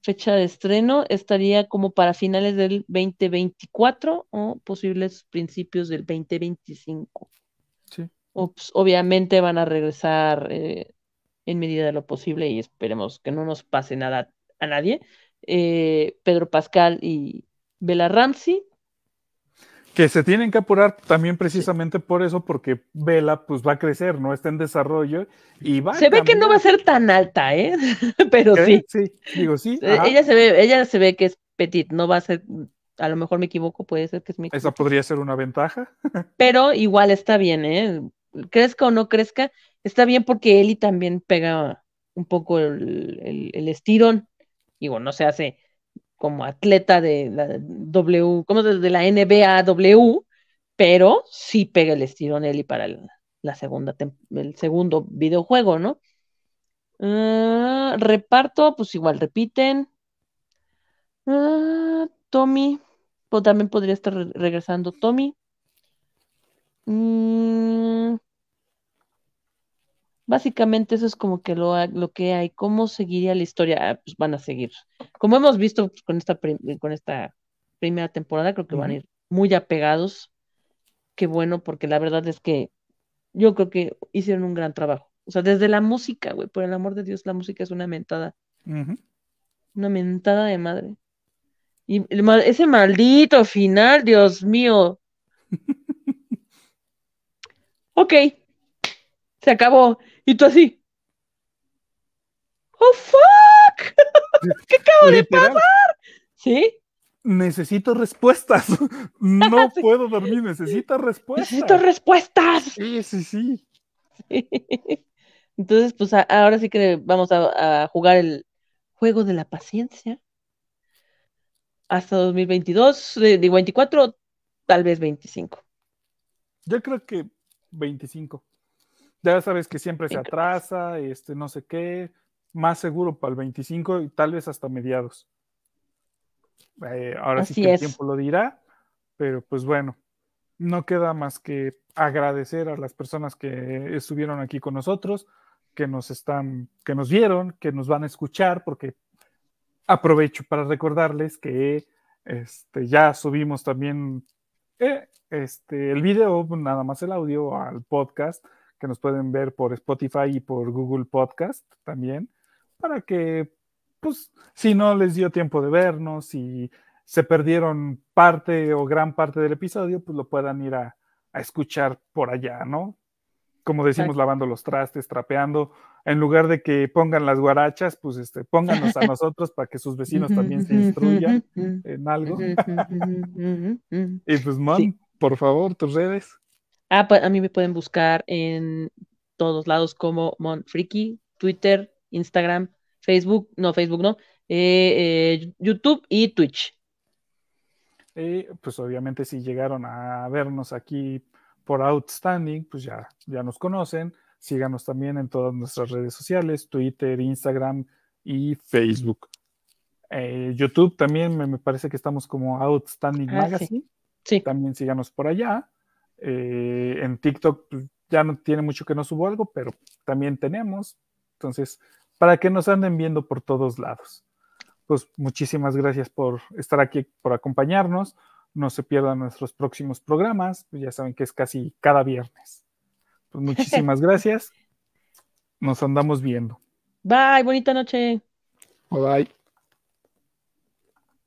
fecha de estreno. Estaría como para finales del 2024 o posibles principios del 2025. Sí. obviamente van a regresar eh, en medida de lo posible y esperemos que no nos pase nada a nadie. Eh, Pedro Pascal y Bella Ramsey. Que se tienen que apurar también precisamente por eso, porque Vela pues va a crecer, no está en desarrollo y va. Se ve que no va a ser tan alta, ¿eh? Pero sí. digo sí. Eh, ella se ve, ella se ve que es petit, no va a ser a lo mejor me equivoco, puede ser que es mi. Esa podría ser una ventaja. Pero igual está bien, ¿eh? Crezca o no crezca, está bien porque Eli también pega un poco el, el, el estirón. Digo, no se hace como atleta de la W, como de la NBA W, pero sí pega el estirón Eli para el, la segunda el segundo videojuego, ¿no? Ah, reparto, pues igual repiten. Ah, Tommy, también podría estar regresando Tommy. Mm, Básicamente eso es como que lo, lo que hay. ¿Cómo seguiría la historia? Ah, pues van a seguir. Como hemos visto con esta, eh, con esta primera temporada, creo que van a ir muy apegados. Qué bueno, porque la verdad es que yo creo que hicieron un gran trabajo. O sea, desde la música, güey, por el amor de Dios, la música es una mentada. Una mentada de madre. Y ese maldito final, Dios mío. ok, se acabó. Y tú así. ¡Oh, fuck! ¿Qué acabo pues de pasar? ¿Sí? Necesito respuestas. No puedo dormir, necesito respuestas. Necesito respuestas. Sí, sí, sí. Entonces, pues ahora sí que vamos a, jugar el juego de la paciencia. Hasta 2022, digo 24, tal vez 25. Yo creo que 25 ya sabes que siempre se atrasa, este, no sé qué, más seguro para el 25 y tal vez hasta mediados. Eh, ahora sí que el tiempo lo dirá, pero pues bueno, no queda más que agradecer a las personas que estuvieron aquí con nosotros, que nos están, que nos vieron, que nos van a escuchar, porque aprovecho para recordarles que este, ya subimos también eh, este, el video, nada más el audio al podcast que nos pueden ver por Spotify y por Google Podcast también, para que, pues, si no les dio tiempo de vernos, si se perdieron parte o gran parte del episodio, pues lo puedan ir a, escuchar por allá, ¿no? Como decimos, lavando los trastes, trapeando, en lugar de que pongan las guarachas, pues este, pónganos a nosotros para que sus vecinos también se instruyan en algo. y pues, Mon, por favor, tus redes. Ah, pues a mí me pueden buscar en todos lados como Monfriki, Twitter, Instagram, Facebook, no, Facebook no, eh, eh, YouTube y Twitch. pues obviamente si llegaron a vernos aquí por Outstanding, pues ya, ya nos conocen. Síganos también en todas nuestras redes sociales, Twitter, Instagram y Facebook. Eh, YouTube también me, parece que estamos como Outstanding ah, Magazine. Sí. También síganos por allá. Eh, en TikTok pues, ya no tiene mucho que no subo algo, pero también tenemos. Entonces, para que nos anden viendo por todos lados. Pues muchísimas gracias por estar aquí, por acompañarnos. No se pierdan nuestros próximos programas. Pues, ya saben que es casi cada viernes. Pues muchísimas gracias. Nos andamos viendo. Bye, bonita noche. Bye bye.